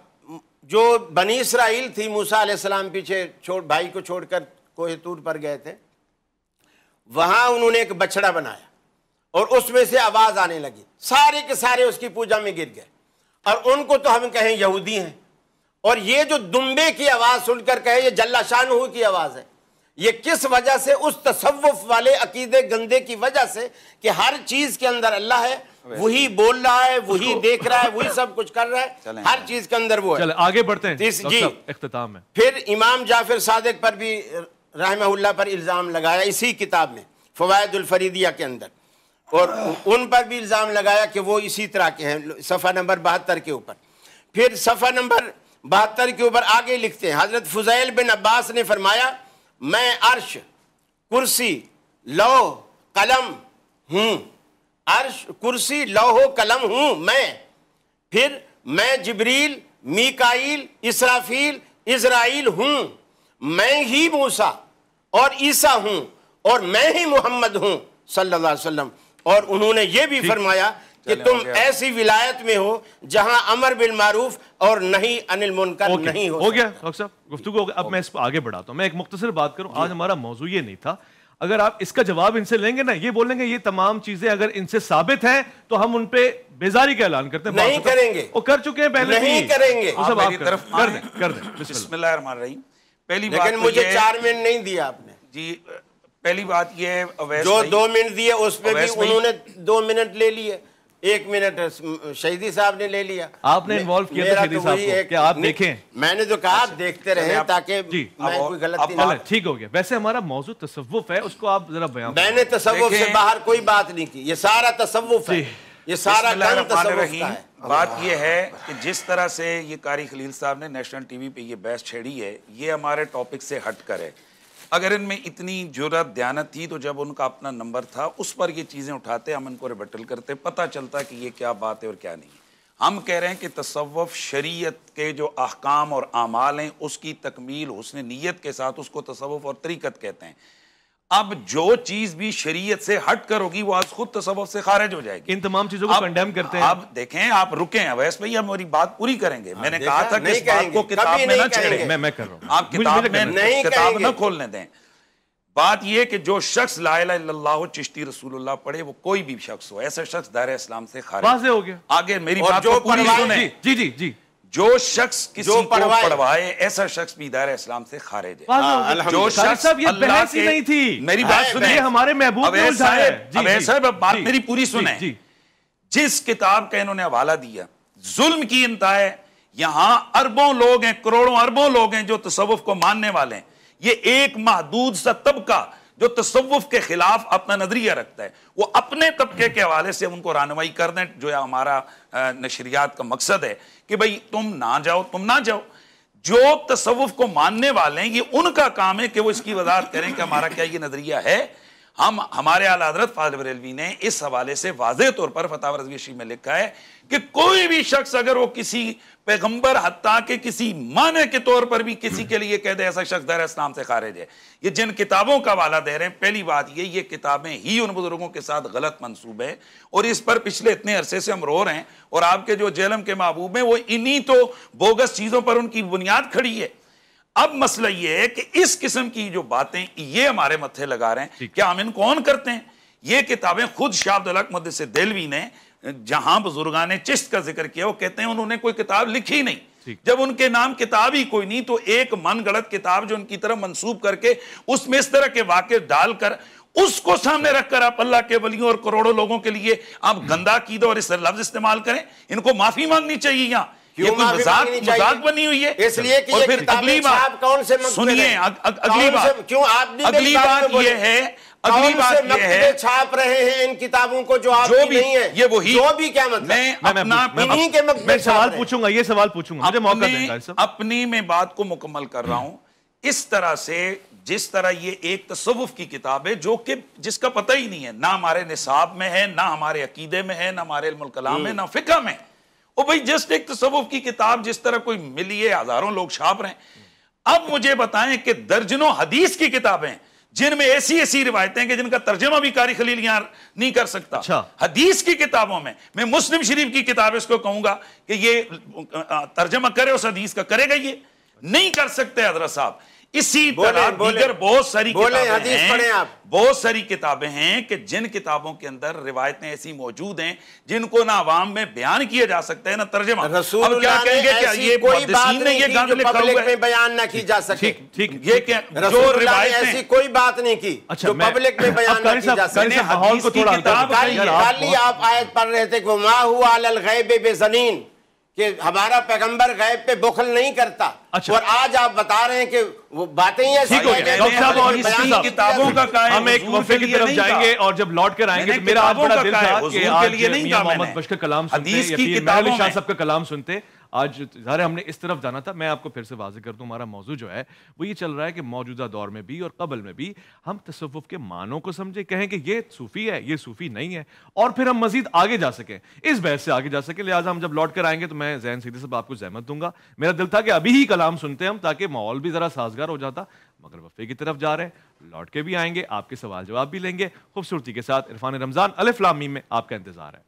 जो बनी इसराइल थी मूसा सलाम पीछे छोड़ भाई को छोड़कर तूर पर गए थे वहां उन्होंने एक बछड़ा बनाया और उसमें से आवाज़ आने लगी सारे के सारे उसकी पूजा में गिर गए और उनको तो हम कहें यहूदी हैं और ये जो दुम्बे की आवाज़ सुनकर कहे ये जल्ला शाह की आवाज़ है ये किस वजह से उस तसव्वुफ वाले अकीदे गंदे की वजह से कि हर चीज के अंदर अल्लाह है वही बोल रहा है वही देख रहा है वही [laughs] सब कुछ कर रहा है हर चीज के अंदर वो है चले, आगे बढ़ते हैं इस जी अख्ताम है फिर इमाम जाफिर सादिक पर भी रहमहुल्ला पर इल्ज़ाम लगाया इसी किताब में फरीदिया के अंदर और उन पर भी इल्ज़ाम लगाया कि वो इसी तरह के हैं सफ़ा नंबर बहत्तर के ऊपर फिर सफ़ा नंबर बहत्तर के ऊपर आगे लिखते हैं हज़रत फ़ुज़ैल बिन अब्बास ने फरमाया मैं अर्श कुर्सी लौह कलम हूँ अर्श कुर्सी लौह कलम हूँ मैं फिर मैं जबरील मिकाइल इसराफील इसराइल हूँ मैं ही मूसा और ईसा हूँ और मैं ही मोहम्मद हूँ सल्लल्लाहु अलैहि वसल्लम और उन्होंने ये भी फरमाया कि तुम ऐसी विलायत में हो जहां अमर बिल मारूफ और नहीं अनिल मुनकर नहीं हो, गया डॉक्टर साहब गुफ्तु हो अब मैं इस पर आगे बढ़ाता हूँ मैं एक मुख्तर बात करूँ आज हमारा मौजू ये नहीं था अगर आप इसका जवाब इनसे लेंगे ना ये बोलेंगे ये तमाम चीजें अगर इनसे साबित हैं तो हम उन पे बेजारी का ऐलान करते हैं नहीं तो करेंगे वो कर चुके हैं पहले नहीं करेंगे तो आप आप तरफ कर दें कर दें बिस्मिल्लाह पहली बात तो मुझे चार मिनट नहीं दिया आपने जी पहली बात ये है जो दो मिनट दिए उस पर भी उन्होंने दो मिनट ले लिए एक मिनट शहीदी साहब ने ले लिया आपने इन्वॉल्व किया था शहीदी तो साहब को आप देखें मैंने जो कहा आप अच्छा, देखते रहे आप, ताकि मैं कोई गलत ना ठीक हो गया वैसे हमारा मौजू तसव्वुफ है उसको आप जरा बयान मैंने तसव्वुफ से बाहर कोई बात नहीं की ये सारा तसव्वुफ है ये सारा तसव्वुफ है बात यह है कि जिस तरह से ये कारी खलील साहब ने नेशनल टीवी पे ये बहस छेड़ी है ये हमारे टॉपिक से हटकर है अगर इनमें इतनी जुरत दयानत थी तो जब उनका अपना नंबर था उस पर ये चीज़ें उठाते हम इनको रिबटल करते पता चलता कि ये क्या बात है और क्या नहीं हम कह रहे हैं कि तसवफ़ शरीयत के जो अहकाम और आमाल हैं उसकी तकमील उसने नीयत के साथ उसको तसवफ़ और तरीक़त कहते हैं अब जो चीज भी शरीयत से हट कर होगी वो आज खुद तसवफ से खारिज हो जाएगी इन तमाम चीजों को कंडेम करते हैं आप देखें आप रुके हैं वैसे भाई हम मेरी बात पूरी करेंगे हाँ, मैंने कहा था कि इस बात को किताब में ना छेड़े मैं मैं कर रहा हूं आप किताब में नहीं किताब ना खोलने दें बात यह कि जो शख्स लाला चिश्ती रसूलुल्लाह पढ़े वो कोई भी शख्स हो ऐसा शख्स दायरा इस्लाम से खारिज हो गया आगे मेरी बात को जी जी जी जो शख्स किसी पढ़वाए, को पढ़वाए ऐसा शख्स भी इदारा इस्लाम से खारिज है हाँ, जो शख्स ये बहस ही नहीं थी मेरी बात हाँ, सुनिए हमारे महबूब साहब बात मेरी पूरी सुने जिस किताब का इन्होंने हवाला दिया जुल्म की इंतहा है यहां अरबों लोग हैं करोड़ों अरबों लोग हैं जो तसवुफ को मानने वाले हैं ये एक महदूद सा तबका जो तसवुफ के खिलाफ अपना नजरिया रखता है वो अपने तबके के हवाले से उनको रानवाई कर दें जो हमारा नशरियात का मकसद है कि भाई तुम ना जाओ तुम ना जाओ जो तसवुफ को मानने वाले हैं ये उनका काम है कि वो इसकी वजाहत करें कि हमारा क्या ये नज़रिया है हम हमारे आला हजरत फाजिल बरेलवी ने इस हवाले से वाज तौर पर फताह रजवी में लिखा है कि कोई भी शख्स अगर वो किसी पैगंबर हत्या के किसी माने के तौर पर भी किसी के लिए कह दे ऐसा शख्स दर इस्लाम से खारिज है ये जिन किताबों का वाला दे रहे हैं पहली बात ये ये किताबें ही उन बुजुर्गों के साथ गलत मनसूब है और इस पर पिछले इतने अरसे से हम रो रहे हैं और आपके जो जेलम के महबूब हैं वो इन्हीं तो बोगस चीज़ों पर उनकी बुनियाद खड़ी है अब मसला ये है कि इस किस्म की जो बातें ये हमारे मत्थे लगा रहे हैं क्या हम इन कौन करते हैं ये किताबें खुद शाह अब्दुल से दिलवी ने जहां बुजुर्गा ने चिश्त का जिक्र किया वो कहते हैं उन्होंने कोई किताब लिखी नहीं जब उनके नाम किताब ही कोई नहीं तो एक मन गलत किताब जो उनकी तरफ मंसूब करके उसमें इस तरह के वाक्य डालकर उसको सामने रखकर आप अल्लाह के वलियों और करोड़ों लोगों के लिए आप गंदा कीदा और इस लफ्ज इस्तेमाल करें इनको माफी मांगनी चाहिए यहाँ ये कोई मजाक मजाक बनी हुई है इसलिए कि और फिर अगली बात कौन से सुनिए अगली बात क्यों आप अगली बात यह है अगली बात यह है छाप रहे हैं इन किताबों को जो आप जो भी नहीं है ये वही जो भी क्या मतलब मैं अपना मैं, मैं, के मैं सवाल पूछूंगा ये सवाल पूछूंगा मुझे मौका दें अपनी मैं बात को मुकम्मल कर रहा हूं इस तरह से जिस तरह ये एक तसवुफ की किताब है जो कि जिसका पता ही नहीं है ना हमारे निसाब में है ना हमारे अकीदे में है ना हमारे कलाम में हम्म। ना फिका में ओ भाई जस्ट एक तसवुफ की किताब जिस तरह कोई मिली है हजारों लोग छाप रहे हैं अब मुझे बताएं कि दर्जनों हदीस की किताबें जिनमें ऐसी ऐसी रिवायतें कि जिनका तर्जमा भी कारी खलील यहां नहीं कर सकता अच्छा। हदीस की किताबों में मैं मुस्लिम शरीफ की किताब इसको कहूंगा कि ये तर्जमा करे उस हदीस का करेगा ये नहीं कर सकते हजरत साहब इसी बोले, तरह दीगर बहुत सारी बोले, किताबें हैं पढ़े आप बहुत सारी किताबें हैं कि जिन किताबों के अंदर रिवायतें ऐसी मौजूद हैं जिनको ना आवाम में बयान किया जा सकता है ना तर्जमा अब क्या कहेंगे क्या ये कोई बात नहीं ये गंद लिखा हुआ है बयान ना की जा सके ठीक ये क्या जो रिवायत ऐसी कोई बात नहीं की अच्छा, जो पब्लिक में बयान ना की जा सके हदीस की किताब आप आयत पढ़ रहे थे गुमा हुआ अल गैब बेजनीन कि हमारा पैगंबर गैब पे बुखल नहीं करता अच्छा। और आज आप बता रहे हैं कि वो बातें ही ऐसी किताबों का काम हम एक वफे की तरफ जाएंगे और जब लौट कर आएंगे तो मेरा आज बड़ा दिल था कि आज मोहम्मद बशकर कलाम सुनते या पीर महल शाह साहब का कलाम सुनते हैं आज ज़ाहिर हमने इस तरफ जाना था मैं आपको फिर से वाजे कर दूँ हमारा मौजू जो है वो ये चल रहा है कि मौजूदा दौर में भी और कबल में भी हम तसवुफ़ के मानों को समझें कहें कि ये सूफ़ी है ये सूफ़ी नहीं है और फिर हम मजीद आगे जा सकें इस बहस से आगे जा सकें लिहाजा हम जब लौट कर आएंगे तो मैं जैन सीधे सब आपको जहमत दूंगा मेरा दिल था कि अभी ही कलाम सुनते हम ताकि माहौल भी ज़रा साजगार हो जाता मगर वफे की तरफ जा रहे हैं लौट के भी आएंगे आपके सवाल जवाब भी लेंगे खूबसूरती के साथ इरफान रमज़ान अलिफ्लामी में आपका इंतज़ार है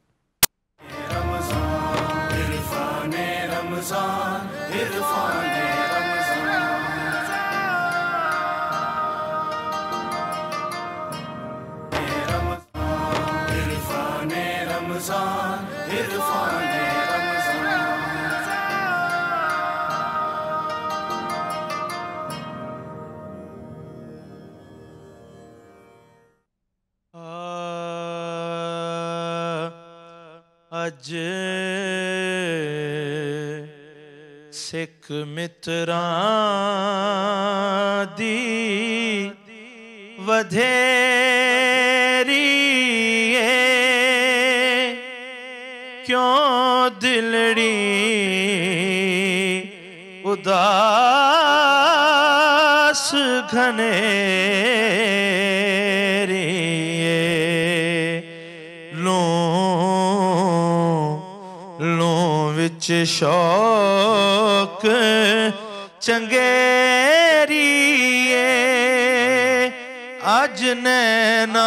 Ramazan, irfan Ramazan, irfan Ramazan. ਮਿੱਤਰਾਂ ਦੀ ਵਧੇਰੀ ਕਿਉਂ ਦਿਲੜੀ ਉਦਾਸ ਘਨੇਰੀ ਲੋ ਲੋ ਵਿੱਚ ਸ਼ੌਕ ਲੋਕ ਚੰਗੇਰੀਏ ਅਜ ਨੈਨਾ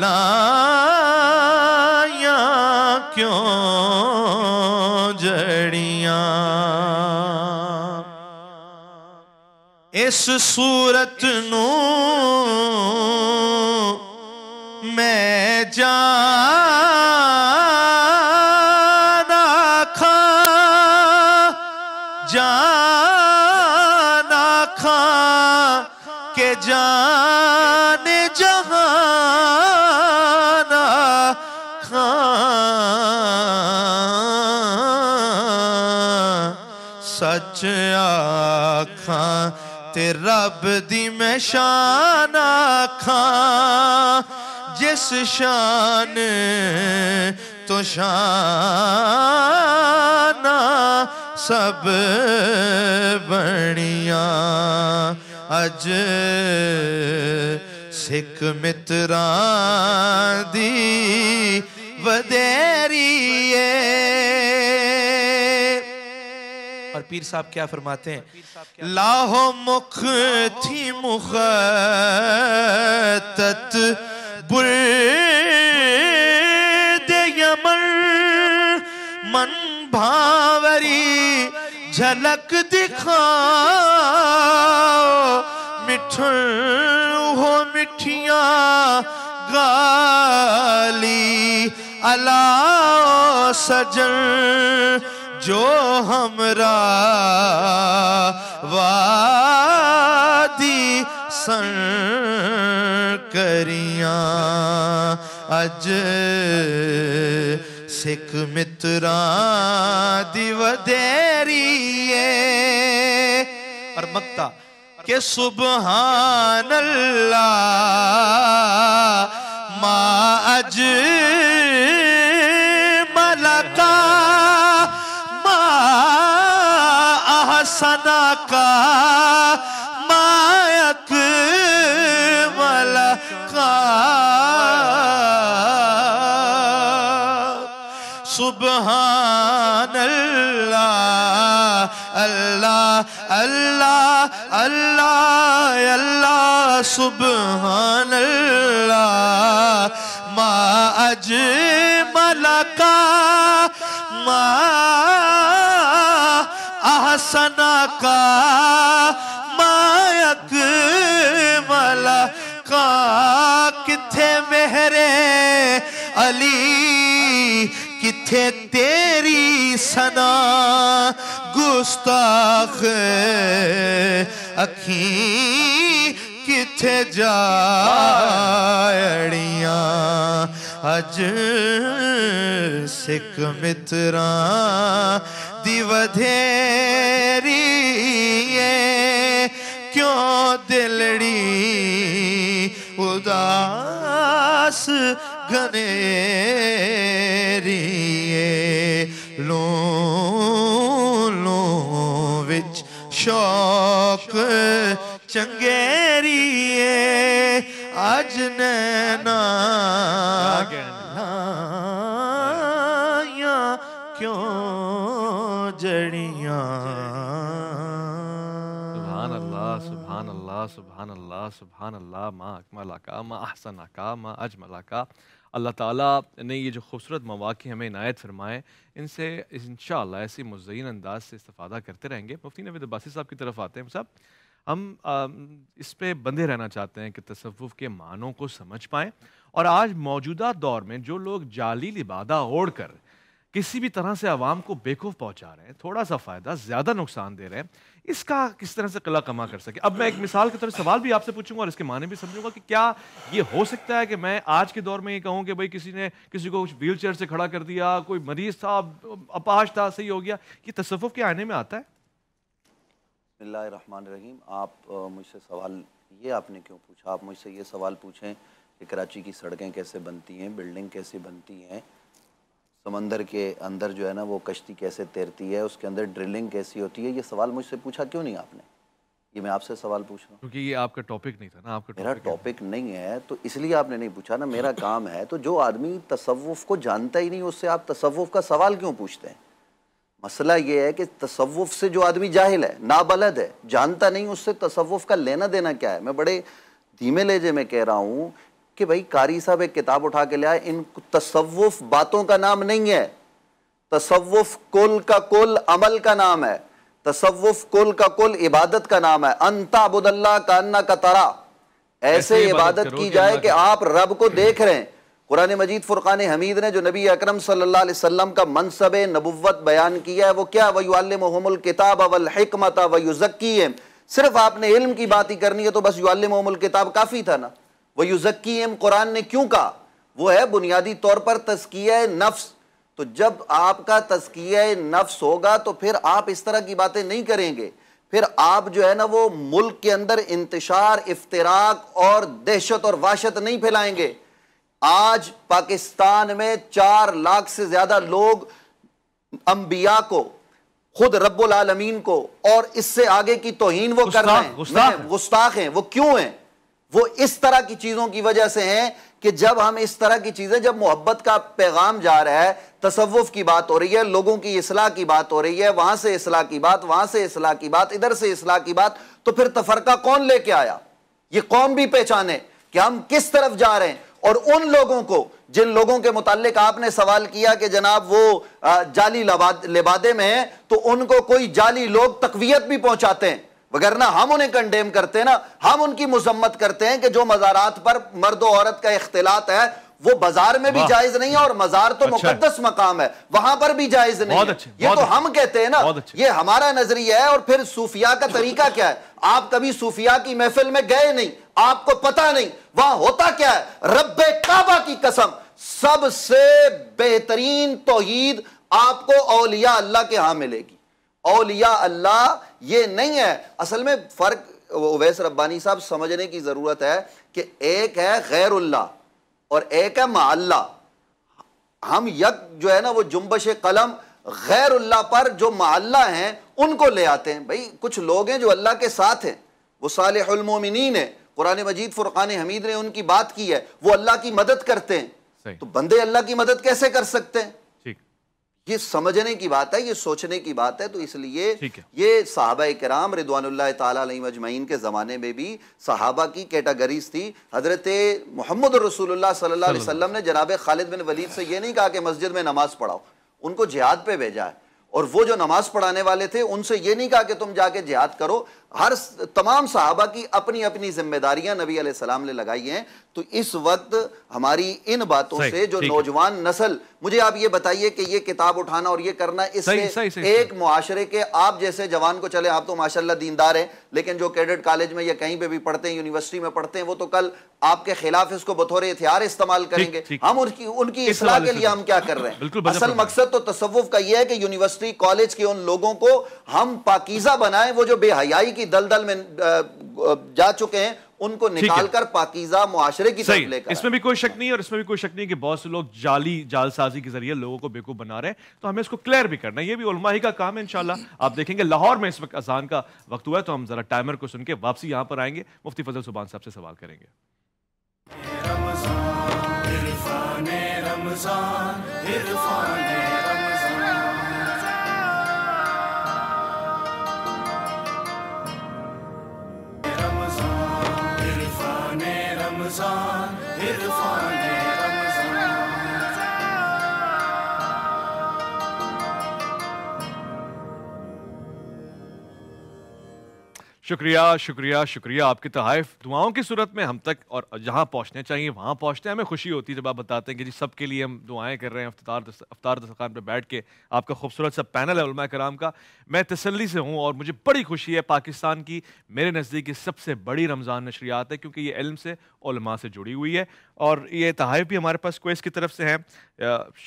ਲਾਇਆ ਕਿਉਂ ਜੜੀਆਂ ਇਸ ਸੂਰਤ ਨੂੰ ਤੇ ਰੱਬ ਦੀ ਮੈਂ ਸ਼ਾਨ ਆਖਾਂ ਜਿਸ ਸ਼ਾਨ ਤੋਂ ਸ਼ਾਨਾ ਸਭ ਬਣੀਆਂ ਅਜ ਸਿੱਖ ਮਿੱਤਰਾਂ ਦੀ ਵਧੇ पीर साहब क्या फरमाते हैं लाहो मुख थी मुख तत यमन मन भावरी झलक दिखाओ मिठ हो मिठिया गाली अला सजन जो हमरा वादी सर करिया अज सिख मित्रा दिव देरी और मक्ता के सुबहान अल्लाह अज سبحان الله الله الله الله الله سبحان الله ما أجملك ما أحسنك ما يكملك किथे मेहरे अली पीछे तेरी सना गुस्ताख अखी किथे जाड़िया अज सिख मित्रा दिवधेरी क्यों दिलड़ी उदास घनेरी ਲੋ ਵਿੱਚ ਸ਼ੌਕ ਚੰਗੇਰੀਏ ਅਜ ਨੈਣਾ ਲਾਇਆ ਕਿਉਂ ਜੜੀਆਂ ਸੁਭਾਨ ਅੱਲਾਹ ਸੁਭਾਨ ਅੱਲਾਹ ਸੁਭਾਨ ਅੱਲਾਹ ਸੁਭਾਨ ਅੱਲਾਹ ਮਾ ਅਕਮਲਾ ਕਾ ਮਾ ਅਹਸਨਾ ਕਾ ਮਾ ਅਜਮਲਾ ਕਾ अल्लाह ताला ने ये जो खूबसूरत मौाक़ हमें इनायत फरमाए इनसे इन ऐसे मुजयन अंदाज से इस्ता करते रहेंगे मुफ्ती नवीद अब्बासी साहब की तरफ आते हैं साहब हम इस पर बंधे रहना चाहते हैं कि तसवुफ़ के मानों को समझ पाएँ और आज मौजूदा दौर में जो लोग जाली लिबादा ओढ़ कर किसी भी तरह से आवाम को बेकूफ़ पहुंचा रहे हैं थोड़ा सा फ़ायदा ज़्यादा नुकसान दे रहे हैं इसका किस तरह से कला कमा कर सके अब मैं एक मिसाल के तौर सवाल भी आपसे पूछूंगा और इसके माने भी समझूंगा कि क्या ये हो सकता है कि मैं आज के दौर में ये कहूँ कि भाई किसी ने किसी को कुछ व्हील चेयर से खड़ा कर दिया कोई मरीज था अपाश था सही हो गया ये तसवुफ़ के आने में आता है रहीम आप मुझसे सवाल ये आपने क्यों पूछा आप मुझसे ये सवाल पूछें कि कराची की सड़कें कैसे बनती हैं बिल्डिंग कैसे बनती हैं समंदर के अंदर जो है ना वो कश्ती कैसे तैरती है उसके अंदर ड्रिलिंग कैसी होती है ये सवाल मुझसे पूछा क्यों नहीं आपने ये मैं आपसे सवाल पूछ रहा हूँ क्योंकि ये आपका टॉपिक नहीं था ना आपका मेरा टॉपिक नहीं है तो इसलिए आपने नहीं पूछा ना मेरा [laughs] काम है तो जो आदमी तसवुफ़ को जानता ही नहीं उससे आप तसवुफ़ का सवाल क्यों पूछते हैं मसला ये है कि तसवुफ़ से जो आदमी जाहिल है नाबलद है जानता नहीं उससे तसवुफ़ का लेना देना क्या है मैं बड़े धीमे लेजे में कह रहा हूँ कि भाई कारी साहब एक किताब उठा के लिया इन तसवुफ बातों का नाम नहीं है तसवुफ कुल का कुल अमल का नाम है तसवुफ कुल का कुल इबादत का नाम है अंता बुदल्ला अन्ना का तरा ऐसे इबादत की जाए कि आप रब को देख रहे हैं कुरान मजीद फुरकान हमीद ने जो नबी अकरम सल्लल्लाहु अलैहि वसल्लम का मनसब नबुवत बयान किया है वो क्या वयुअलमहमुल किताब अवल हिकमत वयुज़क्कीहिम सिर्फ आपने इल्म की बात ही करनी है तो बस युअलमहमुल किताब काफ़ी था ना वह एम कुरान ने क्यों कहा वो है बुनियादी तौर पर तस्किया नफ्स तो जब आपका तस्किया नफ्स होगा तो फिर आप इस तरह की बातें नहीं करेंगे फिर आप जो है ना वो मुल्क के अंदर इंतशार इफ्तराक और दहशत और वाशत नहीं फैलाएंगे आज पाकिस्तान में चार लाख से ज़्यादा लोग अंबिया को खुद रब्बुल आलमीन को और इससे आगे की तोहन वो कर रहे हैं गुस्ताख हैं वो क्यों हैं वो इस तरह की चीज़ों की वजह से हैं कि जब हम इस तरह की चीज़ें जब मोहब्बत का पैगाम जा रहा है तसवुफ़ की बात हो रही है लोगों की असलाह की बात हो रही है वहां से असलाह की बात वहां से असलाह की बात इधर से असलाह की बात तो फिर तफरका कौन लेके आया ये कौम भी पहचाने कि हम किस तरफ जा रहे हैं और उन लोगों को जिन लोगों के मुतालिक आपने सवाल किया कि जनाब वो जाली लिबादे में है तो उनको कोई जाली लोग तकवीत भी पहुंचाते हैं वगरना हम उन्हें कंडेम करते हैं ना हम उनकी मजम्मत करते हैं कि जो मज़ारात पर मर्द औरत का इख्तलात है वो बाजार में भी जायज नहीं है और मजार तो अच्छा मुकदस मकाम है वहां पर भी जायज नहीं है ये तो हम कहते हैं ना ये हमारा नजरिया है और फिर सूफिया का तरीका क्या है आप कभी सूफिया की महफिल में गए नहीं आपको पता नहीं वहां होता क्या है रब्बे काबा की कसम सबसे बेहतरीन तोहीद आपको औलिया अल्लाह के यहां मिलेगी औलिया अल्लाह ये नहीं है असल में फ़र्क वैस रब्बानी साहब समझने की ज़रूरत है कि एक है गैरुल्ला और एक है माल्ला हम यक जो है ना वो जुम्बश कलम गैर गैरुल्ला पर जो माल्ला हैं उनको ले आते हैं भाई कुछ लोग हैं जो अल्लाह के साथ हैं वो सालमिन है कुरान मजीद फुरक़ान हमीद ने उनकी बात की है वो अल्लाह की मदद करते हैं तो बंदे अल्लाह की मदद कैसे कर सकते हैं ये समझने की बात है ये सोचने की बात है तो इसलिए ये साहबा कराम रिदवान तजमैन के ज़माने में भी साहबा की कैटागरीज थी हज़रत मोहम्मद रसुल्लाम ने जनाब खालिद बिन वलीद से ये नहीं कहा कि मस्जिद में नमाज़ पढ़ाओ उनको जिहाद पे भेजा है और वो जो नमाज पढ़ाने वाले थे उनसे ये नहीं कहा कि तुम जाके जिहाद करो हर तमाम साहबा की अपनी अपनी जिम्मेदारियां नबी सलाम ने लगाई हैं तो इस वक्त हमारी इन बातों से जो नौजवान नस्ल मुझे आप ये बताइए कि ये किताब उठाना और ये करना इससे एक मुआरे के आप जैसे जवान को चले आप तो माशाल्लाह दीनदार हैं लेकिन जो कैडेट कॉलेज में या कहीं पे भी पढ़ते हैं यूनिवर्सिटी में पढ़ते हैं वो तो कल आपके खिलाफ इसको बतौर हथियार इस्तेमाल करेंगे हम उनकी उनकी इसलाह के लिए तो हम क्या कर रहे हैं असल मकसद तो तस्वुफ का यह है कि यूनिवर्सिटी कॉलेज के उन लोगों को हम पाकिजा बनाए वो जो बेहयाई की दलदल में जा चुके हैं उनको निकाल कर पाकिजा मुआरे की सही लेकर इसमें भी कोई शक नहीं और इसमें भी कोई शक नहीं कि बहुत से लोग जाली जालसाजी के जरिए लोगों को बेकूफ बना रहे हैं तो हमें इसको क्लियर भी करना है ये भी उलमा ही का काम है इनशाला आप देखेंगे लाहौर में इस वक्त अजान का वक्त हुआ है तो हम जरा टाइमर को सुन के वापसी यहाँ पर आएंगे मुफ्ती फजल सुबान साहब से सवाल करेंगे रमजान, शुक्रिया शुक्रिया शुक्रिया आपकी तहफ़ तो दुआओं की सूरत में हम तक और जहाँ पहुँचने चाहिए वहाँ पहुँचते हैं हमें खुशी होती है जब आप बताते हैं कि जी सब के लिए हम दुआएं कर रहे हैं अफ्तार अफ्तार दस्तखान पर बैठ के आपका खूबसूरत सा पैनल है उलमा कराम का मैं तसली से हूँ और मुझे बड़ी खुशी है पाकिस्तान की मेरे नज़दीक की सबसे बड़ी रमज़ान नशरियात है क्योंकि ये इल्म से उलमा से जुड़ी हुई है और ये तहफ़ भी हमारे पास कोइस की तरफ से हैं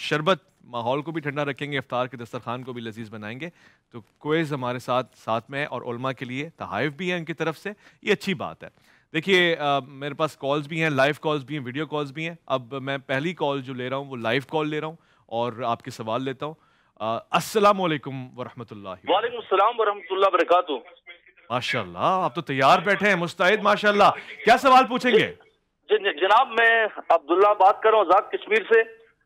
शरबत माहौल को भी ठंडा रखेंगे अफ्तार के दस्तरखान को भी लजीज बनाएंगे तो कोज हमारे साथ साथ में है और उलमा के लिए तहाइफ भी है उनकी तरफ से ये अच्छी बात है देखिए मेरे पास कॉल्स भी हैं लाइव कॉल्स भी हैं वीडियो कॉल्स भी हैं अब मैं पहली कॉल जो ले रहा हूँ वो लाइव कॉल ले रहा हूँ और आपके सवाल लेता हूँ अस्सलाम वालेकुम वरहमतुल्लाह वालेकुम सलाम माशाल्लाह आप तो तैयार बैठे हैं मुस्तैद माशाल्लाह क्या सवाल पूछेंगे जनाब मैं अब्दुल्ला बात कर रहा हूँ आजाद कश्मीर से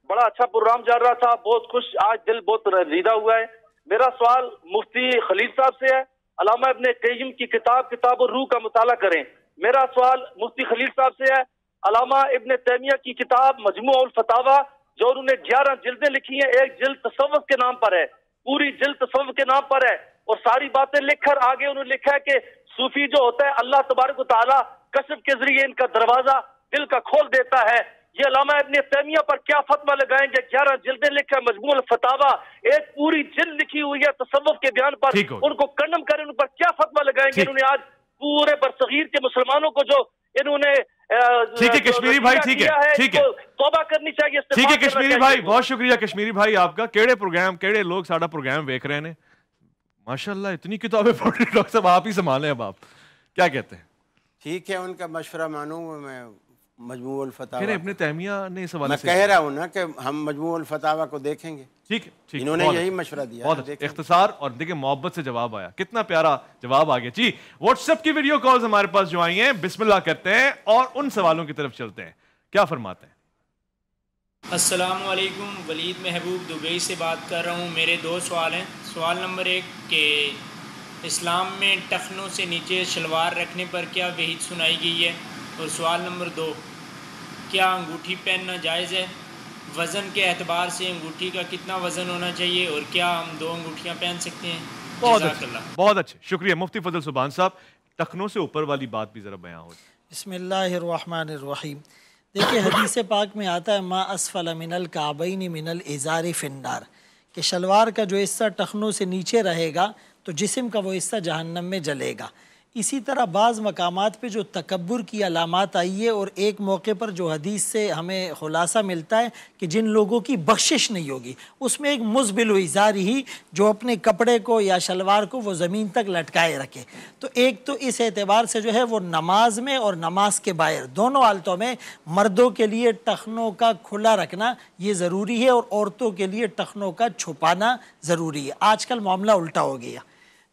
बड़ा अच्छा प्रोग्राम चल रहा था बहुत खुश आज दिल बहुत रंजीदा हुआ है मेरा सवाल मुफ्ती खलील साहब से है अलामा अपने कईम की किताब किताब और रूह का मुताला करें मेरा सवाल मुफ्ती खलील साहब से है अलामा इबन तैमिया की किताब मजमू फतावा जो उन्होंने ग्यारह जिल्दें लिखी हैं एक जिल्द तसवफ के नाम पर है पूरी जिल्द तसव के नाम पर है और सारी बातें लिखकर आगे उन्होंने लिखा है कि सूफी जो होता है अल्लाह तबारक ताला कशफ के जरिए इनका दरवाजा दिल का खोल देता है ये लामा इबन तैमिया पर क्या फतवा लगाएंगे ग्यारह जिल्दें लिखा मजमूल फतावा एक पूरी जिल लिखी हुई है तसवफ के बयान पर उनको कन्डम करें उन पर क्या फतवा लगाएंगे इन्होंने आज पूरे बरसगीर के मुसलमानों को जो इन्होंने ठीक है कश्मीरी भाई ठीक है ठीक है तोबा करनी चाहिए ठीक है कश्मीरी भाई बहुत शुक्रिया कश्मीरी भाई आपका केड़े प्रोग्राम केड़े लोग सारा प्रोग्राम देख रहे हैं माशाल्लाह इतनी किताबें पढ़ रहे डॉक्टर साहब आप ही संभाले अब आप क्या कहते हैं ठीक है उनका मशवरा मानूंगा मैं मजमू अपने तहमिया ने सवाल मैं कह रहा हूँ ना कि हम मजमू को देखेंगे ठीक ठीक इन्होंने यही अच्छा। मशवरा दिया बहुत अच्छा। इख्तसार और देखिए मोहब्बत से जवाब आया कितना प्यारा जवाब आ गया जी व्हाट्सएप की वीडियो कॉल्स हमारे पास जो आई हैं बिस्मिल्लाह करते हैं और उन सवालों की तरफ चलते हैं क्या फरमाते हैं असलम वलीद महबूब दुबई से बात कर रहा हूँ मेरे दो सवाल हैं सवाल नंबर एक के इस्लाम में टखनों से नीचे शलवार रखने पर क्या वहीद सुनाई गई है और सवाल नंबर दो क्या अंगूठी पहनना जायज़ है वज़न के एतबार से अंगूठी का कितना वज़न होना चाहिए और क्या हम दो अंगूठियाँ पहन सकते हैं बहुत अच्छा बहुत अच्छा शुक्रिया मुफ्ती फजल सुबहान साहब टखनों से ऊपर वाली बात भी ज़रा बयाँ हो बसमीम देखिए हदीस पाक में आता है माँ असफल मिनल काबईन मिनल इजार फिनार के शलवार का जो हिस्सा टखनों से नीचे रहेगा तो जिसम का वो हिस्सा जहन्नम में जलेगा इसी तरह बाज़ मकाम पर जो तकबर की अलामत आई है और एक मौके पर जो हदीस से हमें खुलासा मिलता है कि जिन लोगों की बख्शिश नहीं होगी उसमें एक मुजबिल इजार ही जो अपने कपड़े को या शलवार को वो ज़मीन तक लटकाए रखे तो एक तो इस एतबार से जो है वो नमाज में और नमाज के बाहर दोनों हालतों में मर्दों के लिए टखनों का खुला रखना ये ज़रूरी है और औरतों के लिए टखनों का छुपाना ज़रूरी है आजकल मामला उल्टा हो गया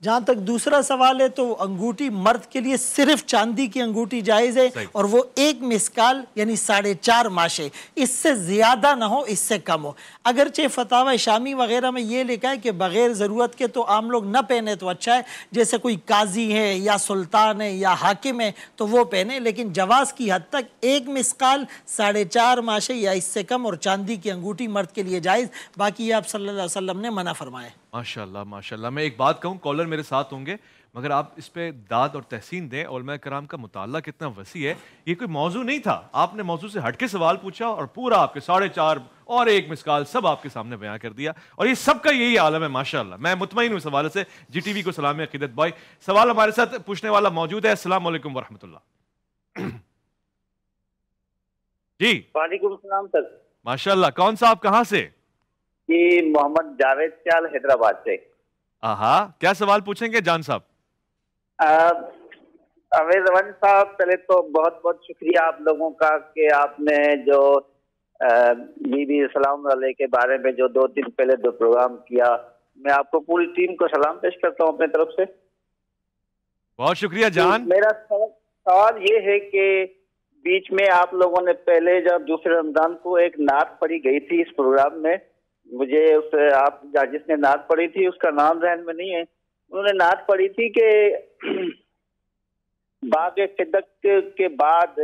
जहां तक दूसरा सवाल है तो अंगूठी मर्द के लिए सिर्फ चांदी की अंगूठी जायज़ है और वो एक मिसकाल यानी साढ़े चार माशे इससे ज़्यादा ना हो इससे कम हो अगरचे फतावा शामी वगैरह में ये लिखा है कि बग़ैर ज़रूरत के तो आम लोग न पहने तो अच्छा है जैसे कोई काजी है या सुल्तान है या हाकिम है तो वो पहने लेकिन जवाब की हद तक एक मिसकाल साढ़े चार माशे या इससे कम और चांदी की अंगूठी मर्द के लिए जायज़ बाकी आप सल्लल्लाहु अलैहि वसल्लम ने मना फरमाया माशाल्लाह माशाल्लाह मैं एक बात कहूँ कॉलर मेरे साथ होंगे मगर आप इस पर दाद और तहसीन दें और कराम का मुताल कितना वसी है ये कोई मौजू नहीं था आपने मौजू से हटके सवाल पूछा और पूरा आपके साढ़े चार और एक मिसकाल सब आपके सामने बयां कर दिया और ये सबका यही आलम है माशाल्लाह मैं मुतमिन हूँ सवाल से जी टी वी को सलाम अकीदत भाई सवाल हमारे साथ पूछने वाला मौजूद है असलम वरहमत [clears throat] जी वालेकुम सलाम सर माशाल्लाह कौन सा आप कहाँ से मोहम्मद जावेद चाल हैदराबाद से हाँ क्या सवाल पूछेंगे जान साहब अवेज साहब पहले तो बहुत बहुत शुक्रिया आप लोगों का कि आपने जो बीबी सलाम वाले के बारे में जो दो दिन पहले दो प्रोग्राम किया मैं आपको पूरी टीम को सलाम पेश करता हूँ अपने तरफ से बहुत शुक्रिया जान तो मेरा सवाल ये है कि बीच में आप लोगों ने पहले जब दूसरे रमजान को एक नात पढ़ी गई थी इस प्रोग्राम में मुझे उस आप जिसने नात पढ़ी थी उसका नाम जहन में नहीं है उन्होंने नात पढ़ी थी कि [clears throat] बाग के बाद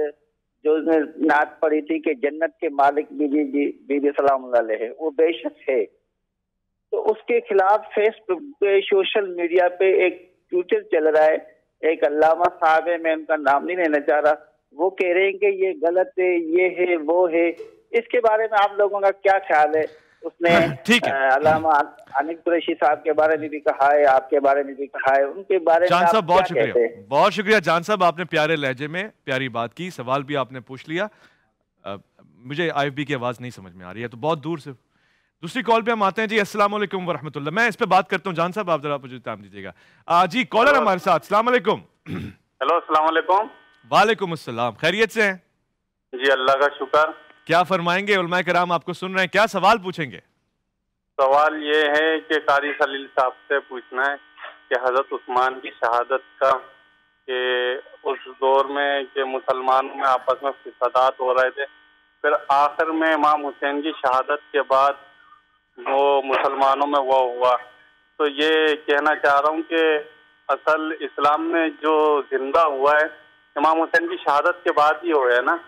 जो उसने नात पढ़ी थी कि जन्नत के मालिक बीबी जी बीबी सलाम है वो बेशक है तो उसके खिलाफ फेसबुक पे सोशल मीडिया पे एक ट्विटर चल रहा है एक अलामा साहब है मैं उनका नाम नहीं लेना चाह रहा वो कह रहे हैं कि ये गलत है ये है वो है इसके बारे में आप लोगों का क्या ख्याल है उसने हाँ, अनिकुरेशी साहब के बारे में भी कहा है आपके बारे में भी कहा है उनके बारे में जान साहब बहुत शुक्रिया बहुत शुक्रिया जान साहब आपने प्यारे लहजे में प्यारी बात की सवाल भी आपने पूछ लिया मुझे आई की आवाज नहीं समझ में आ रही है तो बहुत दूर से दूसरी कॉल पे हम आते हैं जी अस्सलाम वालेकुम वरहमतुल्लाह मैं इस पे बात करता हूँ जान साहब आप जरा मुझे टाइम दीजिएगा जी कॉलर हमारे साथ अस्सलाम वालेकुम हेलो अस्सलाम वालेकुम वालेकुम अस्सलाम खैरियत से हैं जी अल्लाह का शुक्र क्या फरमाएंगे उलमा कराम आपको सुन रहे हैं क्या सवाल पूछेंगे सवाल ये है कि कारी सलील साहब से पूछना है कि हजरत उस्मान की शहादत का कि उस दौर में के मुसलमानों में आपस में फसादात हो रहे थे फिर आखिर में इमाम हुसैन की शहादत के बाद वो मुसलमानों में वो हुआ तो ये कहना चाह रहा हूँ कि असल इस्लाम में जो जिंदा हुआ है इमाम हुसैन की शहादत के बाद ही हुआ है ना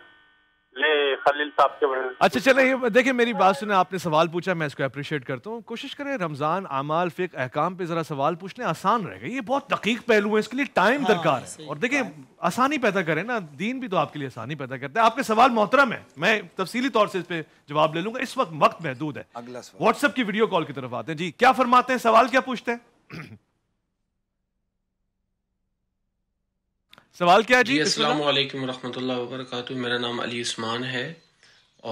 अच्छा चले देखिए मेरी बात सुने आपने सवाल पूछा मैं इसको अप्रिशिएट करता हूँ कोशिश करें रमजान आमाल फिक अहकाम पे जरा सवाल पूछने आसान रहेगा ये बहुत तकीक पहलू है इसके लिए टाइम हाँ, दरकार है और देखिए आसानी पैदा करें ना दीन भी तो आपके लिए आसानी पैदा करता है आपके सवाल मोहतरम है मैं तफसीली तौर से इस पर जवाब ले लूंगा इस वक्त वक्त महदूद है व्हाट्सएप की वीडियो कॉल की तरफ आते हैं जी क्या फरमाते हैं सवाल क्या पूछते हैं [clears throat] सवाल क्या जी असलकम वरहमल मेरा नाम अली उस्मान है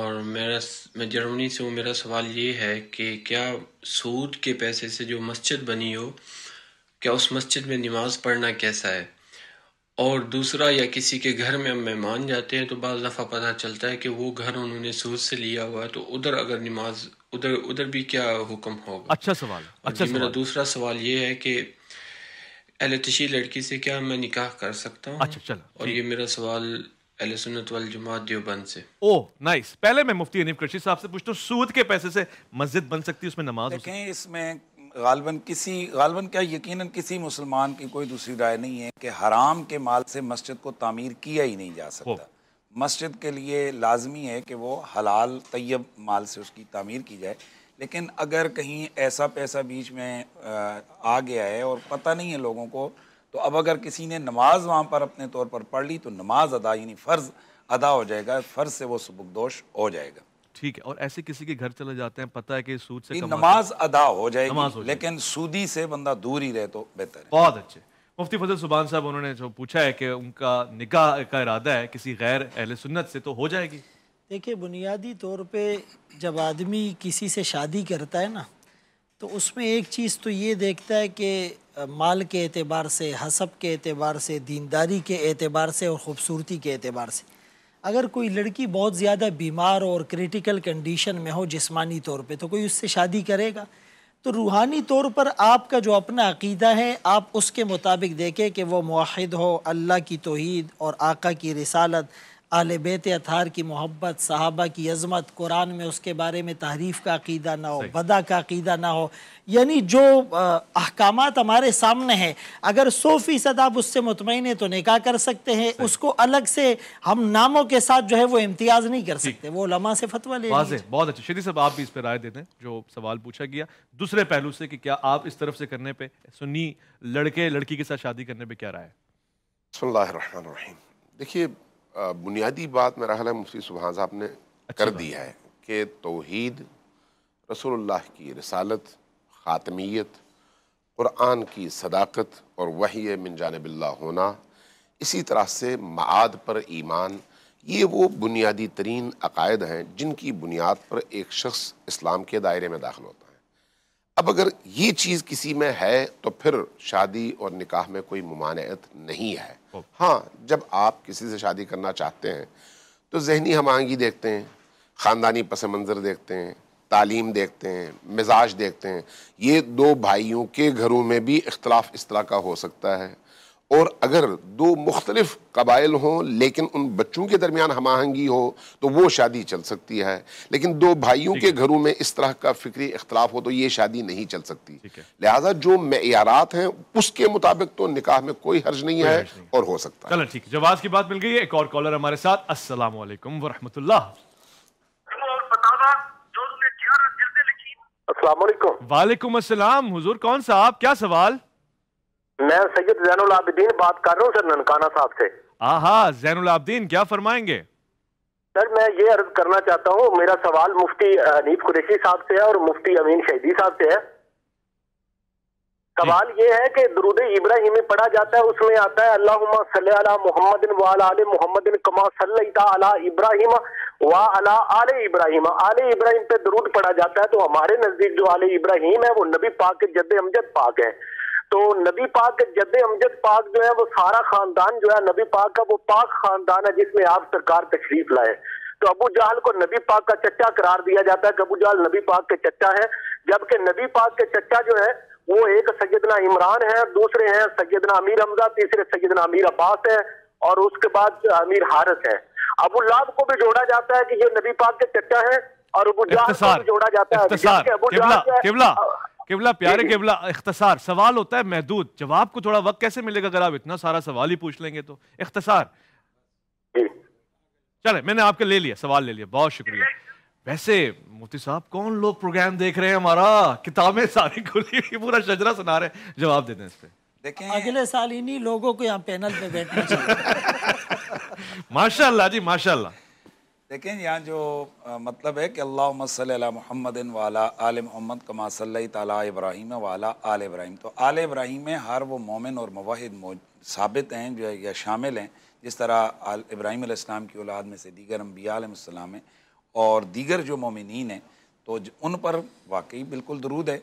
और मेरा मैं जर्मनी से हूँ मेरा सवाल ये है कि क्या सूद के पैसे से जो मस्जिद बनी हो क्या उस मस्जिद में नमाज पढ़ना कैसा है और दूसरा या किसी के घर में हम मेहमान जाते हैं तो बज़ दफ़ा पता चलता है कि वो घर उन्होंने सूद से लिया हुआ है तो उधर अगर नमाज उधर उधर भी क्या हुक्म होगा अच्छा सवाल अच्छा सवाल। मेरा दूसरा सवाल ये है कि एलतशी लड़की से क्या मैं निकाह कर सकता हूँ अच्छा चलो और ये मेरा सवाल देवबंद से नाइस पहले मैं मुफ्ती साहब से पूछता हूँ सूद के पैसे से मस्जिद बन सकती है उसमें नमाज देखें इसमें गालबन किसी गालबन क्या यकीनन किसी मुसलमान की कोई दूसरी राय नहीं है कि हराम के माल से मस्जिद को तामीर किया ही नहीं जा सकता मस्जिद के लिए लाजमी है कि वो हलाल तैयब माल से उसकी तामीर की जाए लेकिन अगर कहीं ऐसा पैसा बीच में आ गया है और पता नहीं है लोगों को तो अब अगर किसी ने नमाज वहाँ पर अपने तौर पर पढ़ ली तो नमाज अदा यानी फ़र्ज़ अदा हो जाएगा फ़र्ज से वो सबकदोश हो जाएगा ठीक है और ऐसे किसी के घर चले जाते हैं पता है कि सूद से नमाज अदा हो जाएगी नमाज हो लेकिन सूदी से बंदा दूर ही रहे तो बेहतर है बहुत अच्छे मुफ्ती फजल सुबान साहब उन्होंने जो पूछा है कि उनका निकाह का इरादा है किसी गैर अहल सुन्नत से तो हो जाएगी देखिए बुनियादी तौर पे जब आदमी किसी से शादी करता है ना तो उसमें एक चीज़ तो ये देखता है कि माल के अतबार से हसब के अतबार से दीनदारी के एतबार से और ख़ूबसूरती के अतबार से अगर कोई लड़की बहुत ज़्यादा बीमार और क्रिटिकल कंडीशन में हो जिस्मानी तौर पे तो कोई उससे शादी करेगा तो रूहानी तौर पर आपका जो अपना अकीदा है आप उसके मुताबिक देखें कि वो माहिद हो अल्लाह की तोहद और आका की रसालत आल बेत अतार की मोहब्बत साहबा की अजमत कुरान में उसके बारे में तहरीफ का अकीदा ना हो बदा का अकीदा ना हो यानी जो अहकाम हमारे सामने हैं अगर सौ फ़ीसद आप उससे मुतमिन है तो निका कर सकते हैं उसको अलग से हम नामों के साथ जो है वो इम्तियाज़ नहीं कर सकते वो लमा से फतवा ले बहुत अच्छा शरीर साहब आप भी इस पर राय देते हैं जो सवाल पूछा गया दूसरे पहलू से कि क्या आप इस तरफ से करने पर सुनी लड़के लड़की के साथ शादी करने पर क्या राय है देखिए बुनियादी बात मेरा ख्याल है मुफ्ती सुबहान साहब ने अच्छा कर दिया है कि तोहद रसोल्ला की रसालत ख़ातमीत क़ुरान की सदाकत और वही मिन जानबिल्ला होना इसी तरह से माद पर ईमान ये वो बुनियादी तरीन अकायद हैं जिनकी बुनियाद पर एक शख्स इस्लाम के दायरे में दाखिल होता है अब अगर ये चीज़ किसी में है तो फिर शादी और निकाह में कोई ममानियत नहीं है हाँ जब आप किसी से शादी करना चाहते हैं तो जहनी हम आहंगी देखते हैं ख़ानदानी पस मंज़र देखते हैं तालीम देखते हैं मिजाज देखते हैं ये दो भाइयों के घरों में भी इख्तलाफ इस तरह का हो सकता है और अगर दो मुख्तलिफ कबाइल हों लेकिन उन बच्चों के दरमियान हम आहंगी हो तो वो शादी चल सकती है लेकिन दो भाइयों के घरों में इस तरह का फिक्री इख्तलाफ हो तो ये शादी नहीं चल सकती लिहाजा जो मैारात हैं उसके मुताबिक तो निकाह में कोई हर्ज नहीं है नहीं। और हो सकता है चलो ठीक है जवाब की बात मिल गई है एक और कॉलर हमारे साथ असल वरहमतुल्ला वालेकुम असलम हुजूर कौन आप क्या सवाल मैं सैयद जैनुल आबिदीन बात कर रहा हूँ सर ननकाना साहब से आहा जैनुल आबिदीन क्या फरमाएंगे सर मैं ये अर्ज करना चाहता हूँ मेरा सवाल मुफ्ती अनीब कुरेशी साहब से है और मुफ्ती अमीन शहीदी साहब से है सवाल ये है कि दरूद इब्राहिम पढ़ा जाता है उसमें आता है अल्लाह सल अला मोहम्मद मोहम्मद कमा सल्ला इब्राहिम वा अला आल इब्राहिम आल इब्राहिम पे दरूद पढ़ा जाता है तो हमारे नजदीक जो आल इब्राहिम है वो नबी पाक के जद अमजद पाक है तो नबी पाक जद अमजद पाक जो है वो सारा खानदान जो है नबी पाक का वो पाक खानदान है जिसमें आप सरकार तशरीफ लाए तो अबू जहल को नबी पाक का चचा करार दिया जाता है कि अबू जहल नबी पाक के चचा है जबकि नबी पाक के चचा जो है वो एक सैदना इमरान है दूसरे हैं सैदना अमीर हमजा तीसरे सैदना अमीर अब्बास है और उसके बाद अमीर हारस है अबू लाब को भी जोड़ा जाता है कि ये नबी पाक के चचा है और अबू जहल को भी जोड़ा जाता है केवला प्यारे केवला इख्तसार सवाल होता है महदूद जवाब को थोड़ा वक्त कैसे मिलेगा अगर आप इतना सारा सवाल ही पूछ लेंगे तो इख्तसार चले मैंने आपके ले लिया सवाल ले लिया बहुत शुक्रिया वैसे मोती साहब कौन लोग प्रोग्राम देख रहे हैं हमारा किताबें सारी खुली हुई पूरा शजरा सुना रहे हैं जवाब दे दें इस पर देखें अगले साल इन्हीं लोगों को यहाँ पैनल पे बैठना चाहिए [laughs] माशाल्लाह जी माशाल्लाह लेकिन यहाँ जो आ, मतलब है कि अल्लाह सल महमद वाला आल मोहम्मद कमा सल तला इब्राहिम वाला आल इब्राहिम तो आल इब्राहिम में हर वो मोमिन और मवाहिद साबित हैं जो या शामिल हैं जिस तरह आल इब्राहिम आसमाम की औलाद में से दीगर अम्बियालाम है और दीगर जो मोमिन हैं तो उन पर वाकई बिल्कुल दरूद है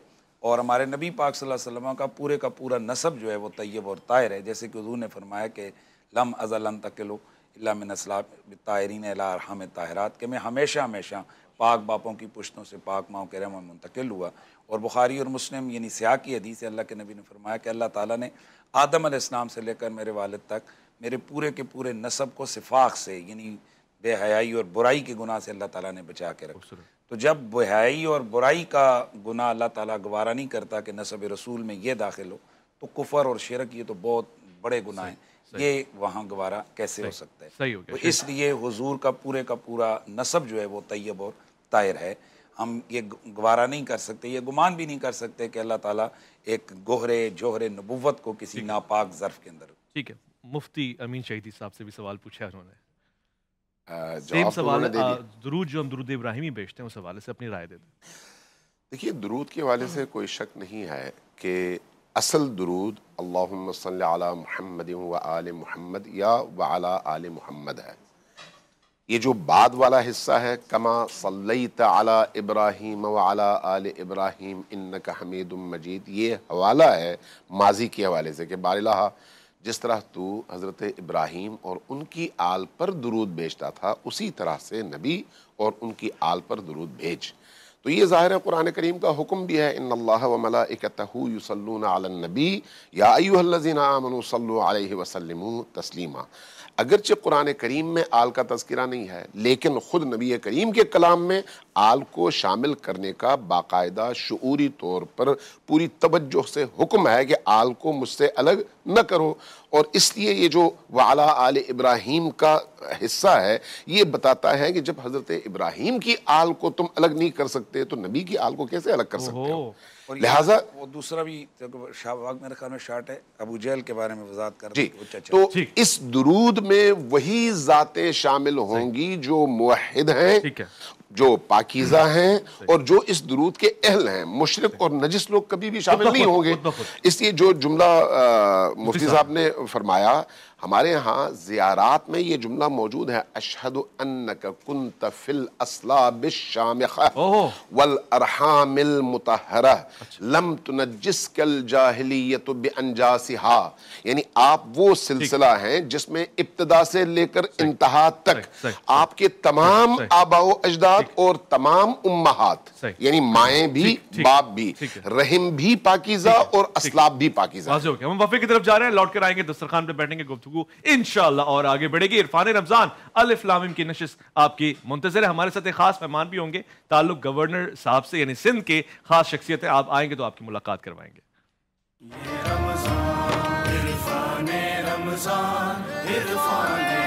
और हमारे नबी पाक सल्लम का पूरे का पूरा नसब जो है वो तय्यब और तायर है जैसे कि हजू ने फरमाया कि लम अज़ल तकलो तायरीन अलाम ताहरात के मैं हमेशा हमेशा पाक बापों की पुश्तों से पाक माओ के रहम मुंतकिल हुआ और बुखारी और मुस्लिम यानी स्याह की हदीस अल्लाह के नबी ने फरमाया कि अल्लाह ताला ने आदम आदम से लेकर मेरे वालद तक मेरे पूरे के पूरे नसब को सिफाक से यानी बेहयाई और बुराई के गुनाह से अल्लाह ताला ने बचा के रखा तो जब बेहयाई और बुराई का गुनाह अल्लाह ताला गवारा नहीं करता कि नसब रसूल में ये दाखिल हो तो कुफर और शिरक ये तो बहुत बड़े गुनाह हैं ये वहाँ गवारा कैसे हो सकता है सही हो गया तो इसलिए हुजूर का पूरे का पूरा नसब जो है वो तैयब और तायर है हम ये गवारा नहीं कर सकते ये गुमान भी नहीं कर सकते कि अल्लाह ताला एक गोहरे जोहरे नबुवत को किसी नापाक ज़र्फ के अंदर ठीक है मुफ्ती अमीन शहीदी साहब से भी सवाल पूछा उन्होंने तो दरूद जो हम दरूद इब्राहिमी बेचते हैं उस हवाले से अपनी राय दे दें देखिए दरूद के हवाले से कोई शक नहीं है कि असल दरूद अल्लाम महमद व आल महमद या व अला आल महमद है ये जो बाद वाला हिस्सा है कमा सल्लई तला इब्राहिम व आल इब्राहिम इन का हमीद मजीद ये हवाला है माजी के हवाले से कि बारला जिस तरह तू हज़रत इब्राहिम और उनकी आल पर दरूद भेजता था उसी तरह से नबी और उनकी आल पर दरूद भेज तो ये ज़ाहिर है कुरान करीम का हुक्म भी है इन अल्लाह वमलाकतहूसलून नबी या अयुल्लिन आमन सल्लु वसलम तस्लीमा अगरचे कुरान करीम में आल का तस्करा नहीं है लेकिन ख़ुद नबी करीम के कलाम में आल को शामिल करने का बाकायदा शूरी तौर पर पूरी तवज्जो से हुक्म है कि आल को मुझसे अलग न करो और इसलिए ये जो वाला आल इब्राहिम का हिस्सा है ये बताता है कि जब हज़रत इब्राहिम की आल को तुम अलग नहीं कर सकते तो नबी की आल को कैसे अलग कर सकते हो लिहाजा वो दूसरा भी शाहबाग मेरे ख्याल में शार्ट है अबू जैल के बारे में वजात कर जी तो इस दरूद में वही ज़ातें शामिल होंगी जो मुहिद हैं जो पाकिजा हम्म। हैं और जो इस दरूद के अहल हैं मुशरक और नजिस लोग कभी भी शामिल नहीं होंगे इसलिए जो जुमला मुफ्ती साहब ने फरमाया हमारे यहाँ ज़ियारात में ये जुमला मौजूद है अशहद कुन अच्छा। यानी आप वो सिलसिला हैं जिसमें इब्तदा से लेकर इंतहा तक आपके तमाम आबाओ अजदाद और तमाम उम्माहात यानी माए भी बाप भी रहम भी पाकिजा और असलाब भी पाकिजा की तरफ जा रहे हैं लौट कर आएंगे दस्तरखान पर बैठेंगे गुप्त गुफ्तु इनशाला और आगे बढ़ेगी इरफान रमजान अलिफ लामिम की नशिश आपकी मुंतजर है हमारे साथ एक खास मेहमान भी होंगे ताल्लुक गवर्नर साहब से यानी सिंध के खास शख्सियत है आप आएंगे तो आपकी मुलाकात करवाएंगे